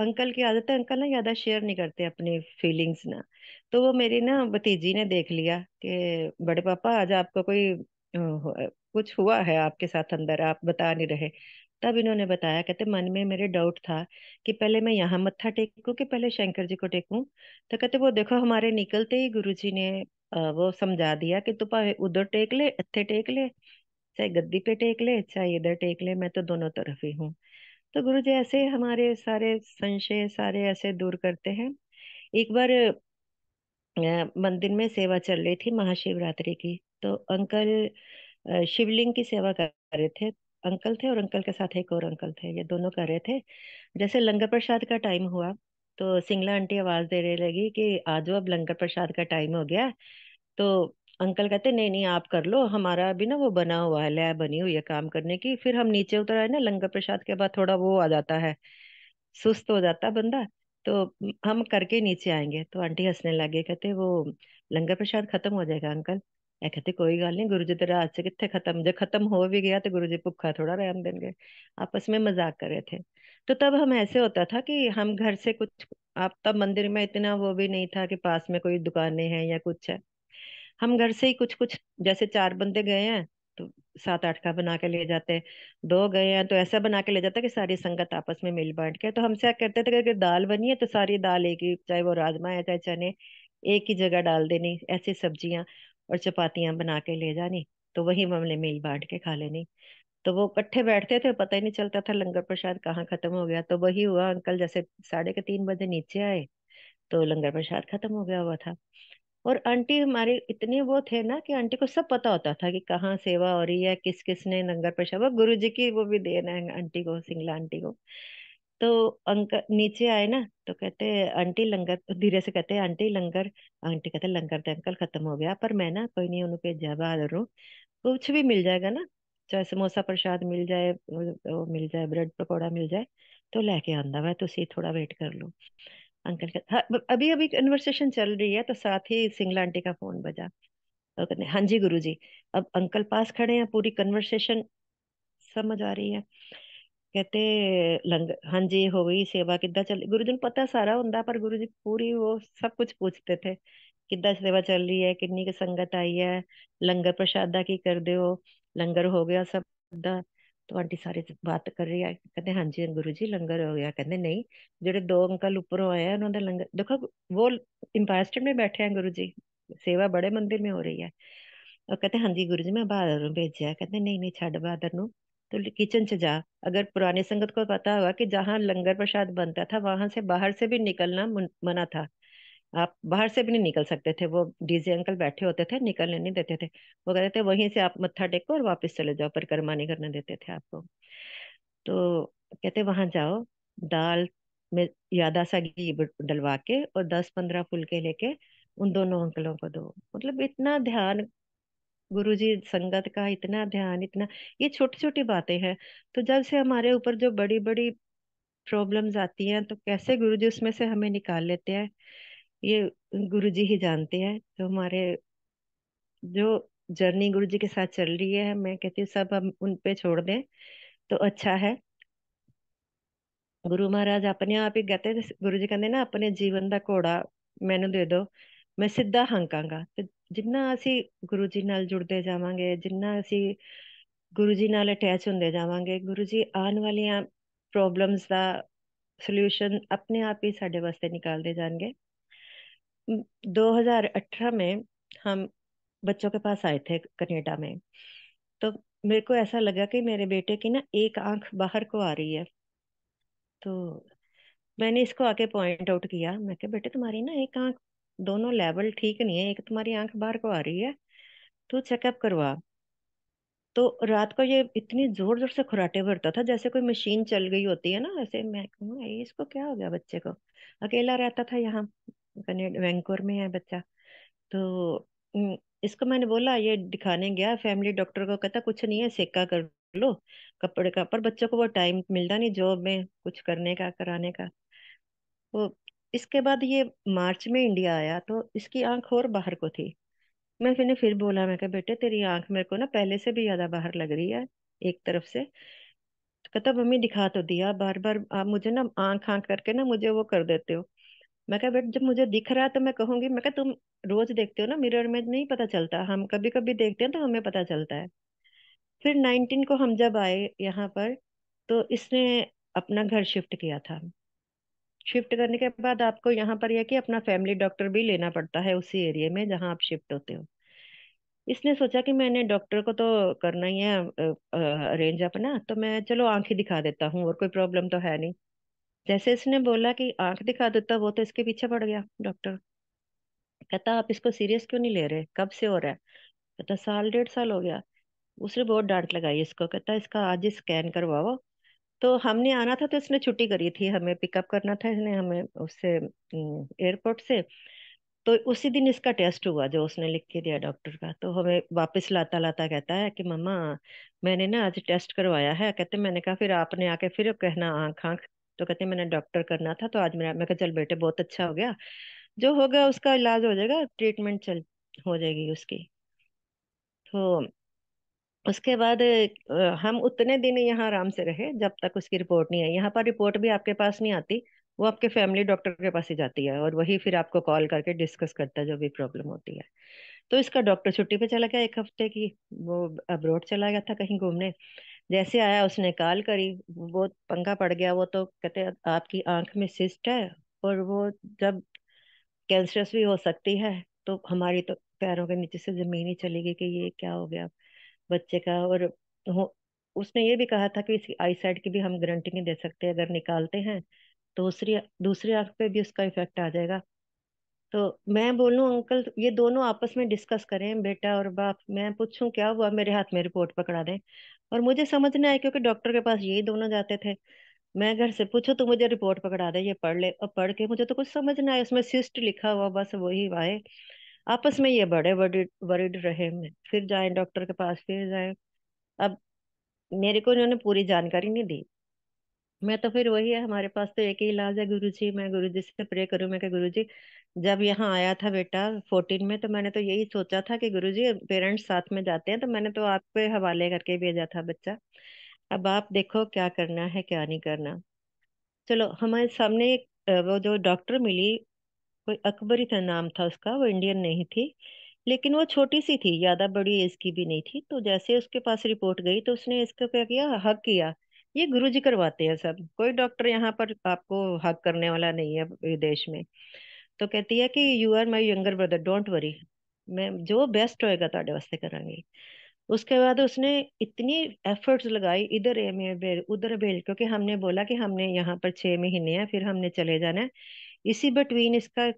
अंकल की आदत है अंकल ना ज्यादा शेयर नहीं करते अपनी फीलिंग्स ना तो वो मेरी ना भतीजी ने देख लिया कि बड़े पापा आज आपको कोई कुछ हुआ है आपके साथ अंदर आप बता नहीं रहे तब इन्होंने बताया कहते मन में मेरे डाउट था कि पहले मैं यहाँ मत्था टेकूं कि पहले शंकर जी को टेकूं तो कहते वो देखो हमारे निकलते ही गुरु जी ने वो समझा दिया कि तू भावे उधर टेक ले इतने टेक ले चाहे गद्दी पे टेक ले चाहे इधर टेक ले मैं तो दोनों तरफ ही हूँ तो गुरु जी ऐसे हमारे सारे संशय सारे ऐसे दूर करते हैं एक बार मंदिर में सेवा चल रही थी महाशिवरात्रि की तो अंकल शिवलिंग की सेवा कर रहे थे अंकल थे और अंकल के साथ एक और अंकल थे ये दोनों कर रहे थे जैसे लंगर प्रसाद का टाइम हुआ तो सिंगला आंटी आवाज देने लगी कि आज अब लंगर प्रसाद का टाइम हो गया तो अंकल कहते नहीं नहीं आप कर लो हमारा अभी ना वो बना हुआ है लैब बनी हुई है काम करने की फिर हम नीचे उतर आए ना लंगर प्रसाद के बाद थोड़ा वो आ जाता है सुस्त हो जाता बंदा तो हम करके नीचे आएंगे तो आंटी हंसने लगे कहते वो लंगर प्रसाद खत्म हो जाएगा अंकल कहते कोई ਕੋਈ नहीं गुरु जी ਜੀ ਤੇਰਾ ਅੱਜ ਕਿੱਥੇ ਖਤਮ ਜੇ खत्म हो भी गया तो गुरु जी भुखा थोड़ा ਰਹਿਣ देंगे आपस में मजाक कर रहे थे तो तब हम ऐसे होता था कि हम घर से कुछ आप तब मंदिर में इतना वो भी नहीं था कि पास में कोई दुकानें हैं या कुछ है हम घर से ही कुछ कुछ जैसे चार बंदे गए हैं तो सात आठ का बना के ले जाते दो गए हैं तो ऐसा बना के ले जाता कि सारी संगत आपस में मिल बांट के तो हम क्या करते थे कि दाल बनी है तो सारी दाल एक ही चाहे वो राजमा है चाहे चने एक ही जगह डाल देनी ऐसी सब्जियां और चपातियां बना के ले जानी तो वही ममले मील बांट के खा लेनी तो वो इकट्ठे बैठते थे पता ही नहीं चलता था लंगर प्रसाद कहाँ खत्म हो गया तो वही हुआ अंकल जैसे साढ़े के तीन बजे नीचे आए तो लंगर प्रसाद खत्म हो गया हुआ था और आंटी हमारे इतने वो थे ना कि आंटी को सब पता होता था कि कहाँ सेवा हो रही है किस किस ने लंगर प्रसाद वो गुरु जी की वो भी देना है आंटी को सिंगला आंटी को तो अंकल नीचे आए ना तो कहते आंटी लंगर धीरे से कहते आंटी लंगर आंटी कहते लंगर तो अंकल खत्म हो गया पर मैं ना कोई नहीं उनके जवाब हूँ कुछ भी मिल जाएगा ना चाहे समोसा प्रसाद मिल जाए वो मिल जाए ब्रेड पकौड़ा मिल जाए तो लेके आंदा मैं तुम तो थोड़ा वेट कर लो अंकल कहते हाँ अभी अभी कन्वर्सेशन चल रही है तो साथ ही सिंगला आंटी का फोन बजा तो कहते हाँ जी गुरु जी अब अंकल पास खड़े हैं पूरी कन्वर्सेशन समझ आ रही है कहते लंग हाँ जी हो गई सेवा कि चल गुरु जी पता सारा होंगे पर गुरु जी पूरी वो सब कुछ पूछते थे कि सेवा चल रही है कि संगत आई है लंगर प्रसादा की कर दे हो लंगर हो गया सब ਦਾ तो आंटी सारी बात कर रही है कहते हाँ जी गुरु जी लंगर हो गया कहते नहीं जेडे दो अंकल उपरों आए हैं उन्होंने लंगर देखो वो एम्पायर में बैठे हैं गुरु जी सेवा बड़े मंदिर में हो रही है और कहते हाँ जी गुरु जी मैं बहादुर ਨੂੰ ਭੇਜਿਆ कहते नहीं नहीं ਛੱਡ ਬਹਾਦਰ तो किचन से जा अगर पुराने संगत को पता होगा कि जहाँ लंगर प्रसाद बनता था वहां से बाहर से भी निकलना मना था आप बाहर से भी नहीं निकल सकते थे वो डीजे अंकल बैठे होते थे निकलने नहीं देते थे वो कहते थे वहीं से आप मत्था टेको और वापस चले जाओ परिक्रमा नहीं करने देते थे आपको तो कहते वहां जाओ दाल में यादा सा घी डलवा के और दस पंद्रह फुलके लेके उन दोनों अंकलों को दो मतलब इतना ध्यान गुरु जी संगत का इतना ध्यान इतना ये छोटी छोटी बातें हैं तो जब से हमारे ऊपर जो बड़ी बड़ी प्रॉब्लम्स आती हैं तो कैसे जी उसमें से हमें निकाल लेते हैं ये जी ही जानते हैं जो हमारे जो जर्नी गुरु जी के साथ चल रही है मैं कहती हूँ सब हम उन पे छोड़ दें तो अच्छा है गुरु महाराज अपने आप ही कहते गुरु जी कहते ना अपने जीवन का घोड़ा मैनू दे दो मैं सीधा हंकागा तो ਜਿੰਨਾ ਅਸੀਂ ਗੁਰੂ ਜੀ ਨਾਲ ਜੁੜਦੇ ਜਾਵਾਂਗੇ ਜਿੰਨਾ ਅਸੀਂ ਗੁਰੂ ਜੀ ਨਾਲ ਅਟੈਚ ਹੁੰਦੇ ਜਾਵਾਂਗੇ ਗੁਰੂ ਜੀ ਆਉਣ ਵਾਲੀਆਂ ਪ੍ਰੋਬਲਮਸ ਦਾ ਸੋਲੂਸ਼ਨ ਆਪਣੇ ਆਪ ਹੀ ਸਾਡੇ ਵਾਸਤੇ ਨਿਕਾਲਦੇ ਜਾਣਗੇ 2018 में हम बच्चों के पास आए थे कनेडा में तो मेरे को ऐसा लगा कि मेरे बेटे की ना एक आंख बाहर को आ रही है तो मैंने इसको आके पॉइंट आउट किया मैं कहा बेटे तुम्हारी ना एक आंख दोनों लेवल ठीक नहीं है एक तुम्हारी आंख बाहर को आ रही है तू चेकअप करवा तो रात को ये इतनी जोर जोर से खुराटे भरता था जैसे कोई मशीन चल गई होती है ना ऐसे मैं कहूँ इसको क्या हो गया बच्चे को अकेला रहता था यहाँ कनेड वैंकोर में है बच्चा तो इसको मैंने बोला ये दिखाने गया फैमिली डॉक्टर को कहता कुछ नहीं है सेका कर लो कपड़े का पर बच्चों को वो टाइम मिलता नहीं जॉब में कुछ करने का कराने का वो इसके बाद ये मार्च में इंडिया आया तो इसकी आंख और बाहर को थी मैं फिर फिर बोला मैं कहा बेटे तेरी आंख मेरे को ना पहले से भी ज़्यादा बाहर लग रही है एक तरफ से तो कहता मम्मी दिखा तो दिया बार बार आप मुझे ना आंख आंख करके ना मुझे वो कर देते हो मैं कहा बेटा जब मुझे दिख रहा है तो मैं कहूंगी मैं कहा तुम रोज देखते हो ना मिरर में नहीं पता चलता हम कभी कभी देखते हैं तो हमें पता चलता है फिर नाइनटीन को हम जब आए यहाँ पर तो इसने अपना घर शिफ्ट किया था शिफ्ट करने के बाद आपको यहाँ पर यह कि अपना फैमिली डॉक्टर भी लेना पड़ता है उसी एरिया में जहाँ आप शिफ्ट होते हो इसने सोचा कि मैंने डॉक्टर को तो करना ही है अरेंज अपना तो मैं चलो ही दिखा देता हूँ और कोई प्रॉब्लम तो है नहीं जैसे इसने बोला कि आंख दिखा देता वो तो इसके पीछे पड़ गया डॉक्टर कहता आप इसको सीरियस क्यों नहीं ले रहे कब से हो रहा है कहता साल डेढ़ साल हो गया उसने बहुत डांट लगाई इसको कहता इसका आज ही स्कैन करवाओ तो हमने आना था तो इसने छुट्टी करी थी हमें पिकअप करना था इसने हमें उससे एयरपोर्ट से तो उसी दिन इसका टेस्ट हुआ जो उसने लिख के दिया डॉक्टर का तो हमें वापस लाता लाता कहता है कि मम्मा मैंने ना आज टेस्ट करवाया है कहते मैंने कहा फिर आपने आके फिर कहना आँख आँख तो कहते मैंने डॉक्टर करना था तो आज मेरा मैं कहा चल बेटे बहुत अच्छा हो गया जो होगा उसका इलाज हो जाएगा ट्रीटमेंट चल हो जाएगी उसकी तो उसके बाद हम उतने दिन यहाँ आराम से रहे जब तक उसकी रिपोर्ट नहीं आई यहाँ पर रिपोर्ट भी आपके पास नहीं आती वो आपके फैमिली डॉक्टर के पास ही जाती है और वही फिर आपको कॉल करके डिस्कस करता है जो भी प्रॉब्लम होती है तो इसका डॉक्टर छुट्टी पे चला गया एक हफ्ते की वो अब्रोड चला गया था कहीं घूमने जैसे आया उसने कॉल करी वो पंखा पड़ गया वो तो कहते आपकी आंख में सिस्ट है और वो जब कैंसरस भी हो सकती है तो हमारी तो पैरों के नीचे से जमीन ही चली गई कि ये क्या हो गया बच्चे का और तो उसने ये भी कहा था कि इस आई साइड की भी हम गारंटी नहीं दे सकते अगर निकालते हैं तो दूसरी दूसरी आंख पे भी उसका इफेक्ट आ जाएगा तो मैं बोलूँ अंकल ये दोनों आपस में डिस्कस करें बेटा और बाप मैं पूछूं क्या हुआ मेरे हाथ में रिपोर्ट पकड़ा दें और मुझे समझ नहीं आया क्योंकि डॉक्टर के पास यही दोनों जाते थे मैं घर से पूछो तो मुझे रिपोर्ट पकड़ा दे ये पढ़ ले और पढ़ के मुझे तो कुछ समझ नहीं आया उसमें सिस्ट लिखा हुआ बस वही आए आपस में ये बड़े वरिड वरिड रहे फिर जाए डॉक्टर के पास फिर जाए अब मेरे को उन्होंने पूरी जानकारी नहीं दी मैं तो फिर वही है हमारे पास तो एक ही इलाज है गुरु जी मैं गुरु जी से प्रे करूँ मैं गुरु जी जब यहाँ आया था बेटा फोर्टीन में तो मैंने तो यही सोचा था कि गुरु जी पेरेंट्स साथ में जाते हैं तो मैंने तो आपके हवाले करके भेजा था बच्चा अब आप देखो क्या करना है क्या नहीं करना चलो हमारे सामने वो जो डॉक्टर मिली कोई अकबरी था नाम था उसका वो इंडियन नहीं थी लेकिन वो छोटी सी थी ज्यादा बड़ी एज की भी नहीं थी तो जैसे उसके पास रिपोर्ट गई तो उसने इसको क्या किया हक किया ये गुरु जी करवाते हैं सब कोई डॉक्टर यहाँ पर आपको हक करने वाला नहीं है विदेश में तो कहती है कि you are my younger brother don't worry मैं जो बेस्ट होएगा तो वास्ते ਕਰਾਂਗੇ उसके बाद उसने इतनी एफर्ट्स लगाई इधर एम उधर बेल क्योंकि हमने बोला कि हमने यहाँ पर छः महीने हैं फिर हमने चले जाना है इसी बिटवीन इसका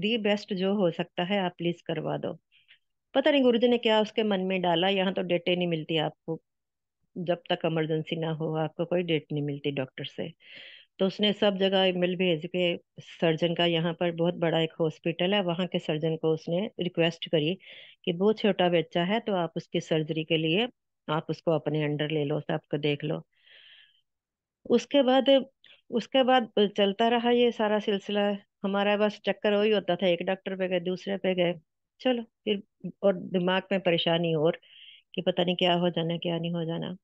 दी बेस्ट जो हो सकता है आप प्लीज करवा दो पता नहीं गुरुजी ने क्या उसके मन में डाला यहाँ तो डेटें नहीं मिलती आपको जब तक इमरजेंसी ना हो आपको कोई डेट नहीं मिलती डॉक्टर से तो उसने सब जगह मिल भेज के सर्जन का यहाँ पर बहुत बड़ा एक हॉस्पिटल है वहाँ के सर्जन को उसने रिक्वेस्ट करी कि वो छोटा बच्चा है तो आप उसकी सर्जरी के लिए आप उसको अपने अंडर ले लो आपको देख लो उसके बाद उसके बाद चलता रहा ये सारा सिलसिला हमारा बस चक्कर वही होता था एक डॉक्टर पे गए दूसरे पे गए चलो फिर और दिमाग में परेशानी और कि पता नहीं क्या हो जाना क्या नहीं हो जाना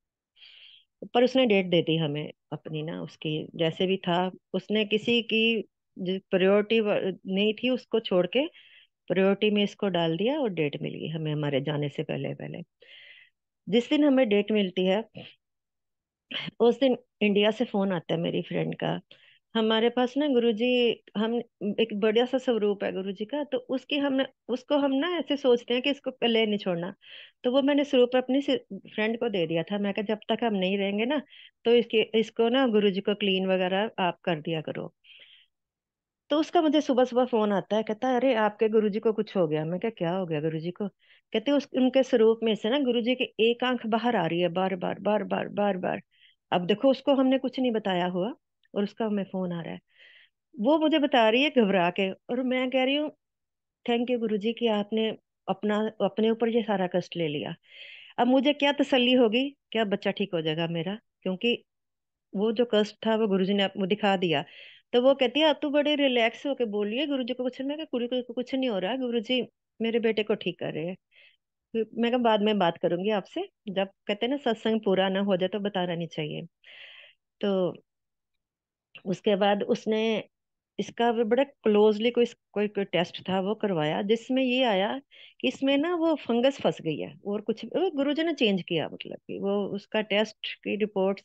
पर उसने डेट दे दी हमें अपनी ना उसकी जैसे भी था उसने किसी की प्रायोरिटी नहीं थी उसको छोड़ के प्रायोरिटी में इसको डाल दिया और डेट मिल गई हमें हमारे जाने से पहले पहले जिस दिन हमें डेट मिलती है उस दिन इंडिया से फोन आता है मेरी फ्रेंड का हमारे पास ना गुरुजी हम एक बढ़िया सा स्वरूप है गुरुजी का तो उसकी हम उसको हम ना ऐसे सोचते हैं कि इसको पहले नहीं छोड़ना तो वो मैंने स्वरूप अपनी फ्रेंड को दे दिया था मैं कहा जब तक हम नहीं रहेंगे ना तो इसके इसको ना गुरुजी को क्लीन वगैरह आप कर दिया करो तो उसका मुझे सुबह सुबह फोन आता है कहता है अरे आपके गुरु को कुछ हो गया मैं क्या क्या हो गया गुरु को कहते उस उनके स्वरूप में से ना गुरु के एक आंख बाहर आ रही है बार बार बार बार बार बार अब देखो उसको हमने कुछ नहीं बताया हुआ और उसका हमें फोन आ रहा है वो मुझे बता रही है घबरा के और मैं कह रही हूँ थैंक यू गुरु जी की आपने अपना अपने ऊपर ये सारा कष्ट ले लिया अब मुझे क्या तसल्ली होगी क्या बच्चा ठीक हो जाएगा मेरा क्योंकि वो जो कष्ट था वो गुरुजी ने आपको दिखा दिया तो वो कहती है अब तू तो बड़े रिलैक्स होके बोलिए गुरुजी को कुछ मैं कुड़ी को कुछ नहीं हो रहा गुरु जी मेरे बेटे को ठीक कर रहे हैं मैं कहा बाद में बात करूंगी आपसे जब कहते हैं ना सत्संग पूरा ना हो जाए तो बताना नहीं चाहिए तो उसके बाद उसने इसका बड़ा क्लोजली कोई कोई कोई टेस्ट था वो करवाया जिसमें ये आया कि इसमें ना वो फंगस फंस गई है और कुछ गुरु जी ने चेंज किया मतलब कि वो उसका टेस्ट की रिपोर्ट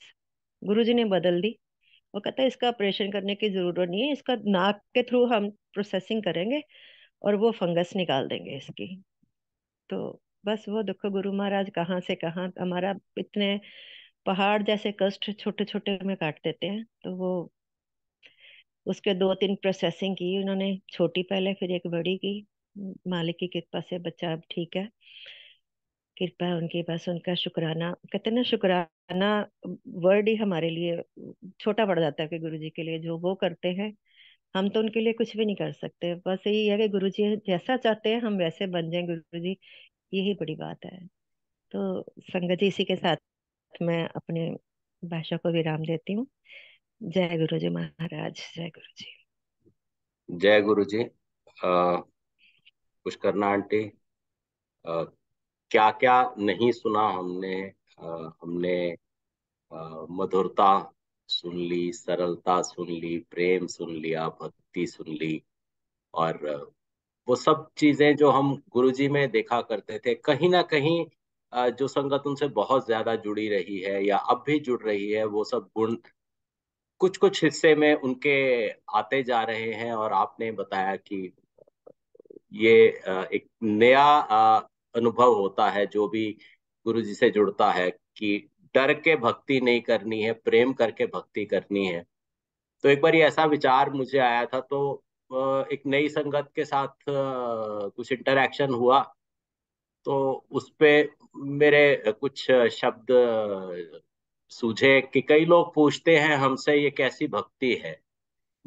गुरु जी ने बदल दी वो कहता है इसका ऑपरेशन करने की ज़रूरत नहीं है इसका नाक के थ्रू हम प्रोसेसिंग करेंगे और वो फंगस निकाल देंगे इसकी तो बस वो देखो गुरु महाराज कहाँ से कहाँ हमारा इतने पहाड़ जैसे कष्ट छोटे छोटे में काट देते हैं तो वो उसके दो तीन प्रोसेसिंग की उन्होंने छोटी पहले फिर एक बड़ी की मालिक की कृपा से बच्चा अब ठीक है कृपा उनके पास उनका शुक्राना कहते ना शुक्राना वर्ड ही हमारे लिए छोटा पड़ जाता है कि गुरु जी के लिए जो वो करते हैं हम तो उनके लिए कुछ भी नहीं कर सकते बस यही है कि गुरु जी जैसा चाहते हैं हम वैसे बन जाए गुरु जी यही बड़ी बात है तो संगत जी इसी के साथ मैं अपने भाषा को विराम देती हूँ जय गुरु जी महाराज जय गुरु जी जय गुरु जी आ, कुछ करना आंटी आ, क्या क्या नहीं सुना हमने आ, हमने आ, मधुरता सुन ली सरलता सुन ली प्रेम सुन लिया भक्ति सुन ली और वो सब चीजें जो हम गुरुजी में देखा करते थे कहीं ना कहीं जो संगत उनसे बहुत ज्यादा जुड़ी रही है या अब भी जुड़ रही है वो सब गुण कुछ कुछ हिस्से में उनके आते जा रहे हैं और आपने बताया कि ये एक नया अनुभव होता है जो भी गुरु जी से जुड़ता है कि डर के भक्ति नहीं करनी है प्रेम करके भक्ति करनी है तो एक बार ये ऐसा विचार मुझे आया था तो एक नई संगत के साथ कुछ इंटरेक्शन हुआ तो उस पे मेरे कुछ शब्द सूझे कि कई लोग पूछते हैं हमसे ये कैसी भक्ति है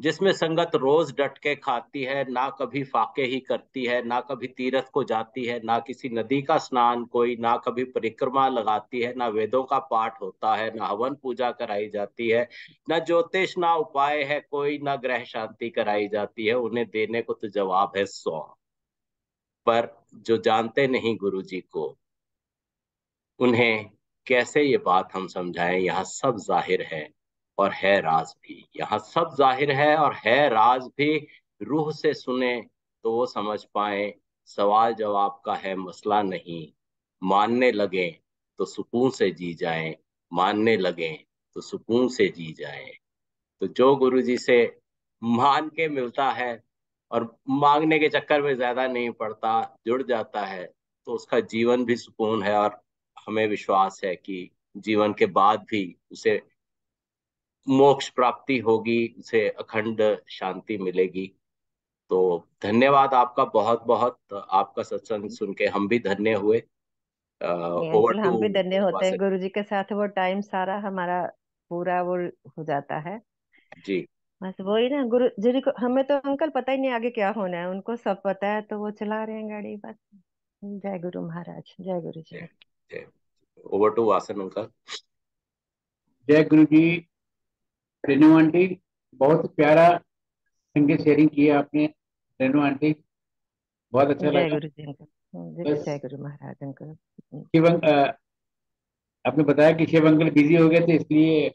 जिसमें संगत रोज डट के खाती है ना कभी फाके ही करती है ना कभी तीरथ को जाती है ना किसी नदी का स्नान कोई ना कभी परिक्रमा लगाती है ना वेदों का पाठ होता है ना हवन पूजा कराई जाती है ना ज्योतिष ना उपाय है कोई ना ग्रह शांति कराई जाती है उन्हें देने को तो जवाब है सौ पर जो जानते नहीं गुरु जी को उन्हें कैसे ये बात हम समझाएं यहाँ सब जाहिर है और है राज भी यहाँ सब जाहिर है और है राज भी रूह से सुने तो वो समझ पाए सवाल जवाब का है मसला नहीं मानने लगे तो सुकून से जी जाए मानने लगे तो सुकून से जी जाए तो जो गुरु जी से मान के मिलता है और मांगने के चक्कर में ज्यादा नहीं पड़ता जुड़ जाता है तो उसका जीवन भी सुकून है और हमें विश्वास है कि जीवन के बाद भी उसे मोक्ष प्राप्ति होगी उसे अखंड शांति मिलेगी तो धन्यवाद आपका बहुत बहुत आपका सत्संग सुन के हम भी धन्य हुए ओवर हम भी धन्य होते हैं गुरु जी के साथ वो टाइम सारा हमारा पूरा वो हो जाता है जी बस वही ना गुरु जी को हमें तो अंकल पता ही नहीं आगे क्या होना है उनको सब पता है तो वो चला रहे हैं गाड़ी बस जय गुरु महाराज जय गुरु जी ओवर टू वासन अंकल जय गुरु जी रेनू आंटी बहुत प्यारा संगीत शेयरिंग किया आपने रेनू आंटी बहुत अच्छा लगा हम्म, शिव आपने बताया कि शिव अंकल बिजी हो गए थे इसलिए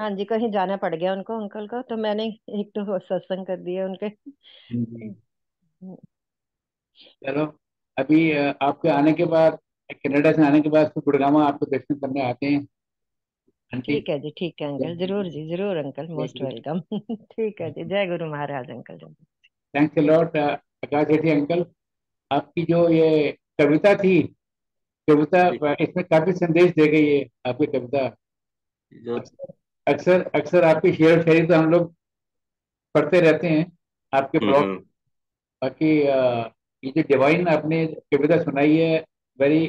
हाँ जी कहीं जाना पड़ गया उनको अंकल को तो मैंने एक तो सत्संग कर दिया उनके चलो अभी आपके आने के बाद कनाडा से आने के बाद गुड़गामा आपको दर्शन करने आते हैं हाँ ठीक है जी ठीक है अंकल जरूर जी जरूर अंकल मोस्ट वेलकम ठीक है जी जय गुरु महाराज uncle thank you lord Akash Sethi uncle आपकी जो ये कविता थी कविता इसमें काफी संदेश दे गई है आपकी कविता अक्सर अक्सर आपकी शेयर शेयरी तो हम लोग पढ़ते रहते हैं आपके हम्म, ब्लॉग हम्म। बाकी ये जो डिवाइन आपने कविता सुनाई है वेरी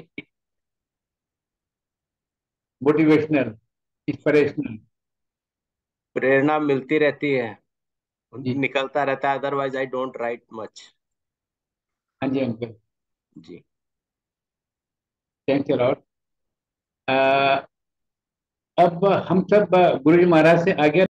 मोटिवेशनल इंस्पिरेशनल प्रेरणा मिलती रहती है जी निकलता रहता है otherwise I don't write much हाँ जी uncle ji thank you lord अब हम सब गुरु जी महाराज से आगे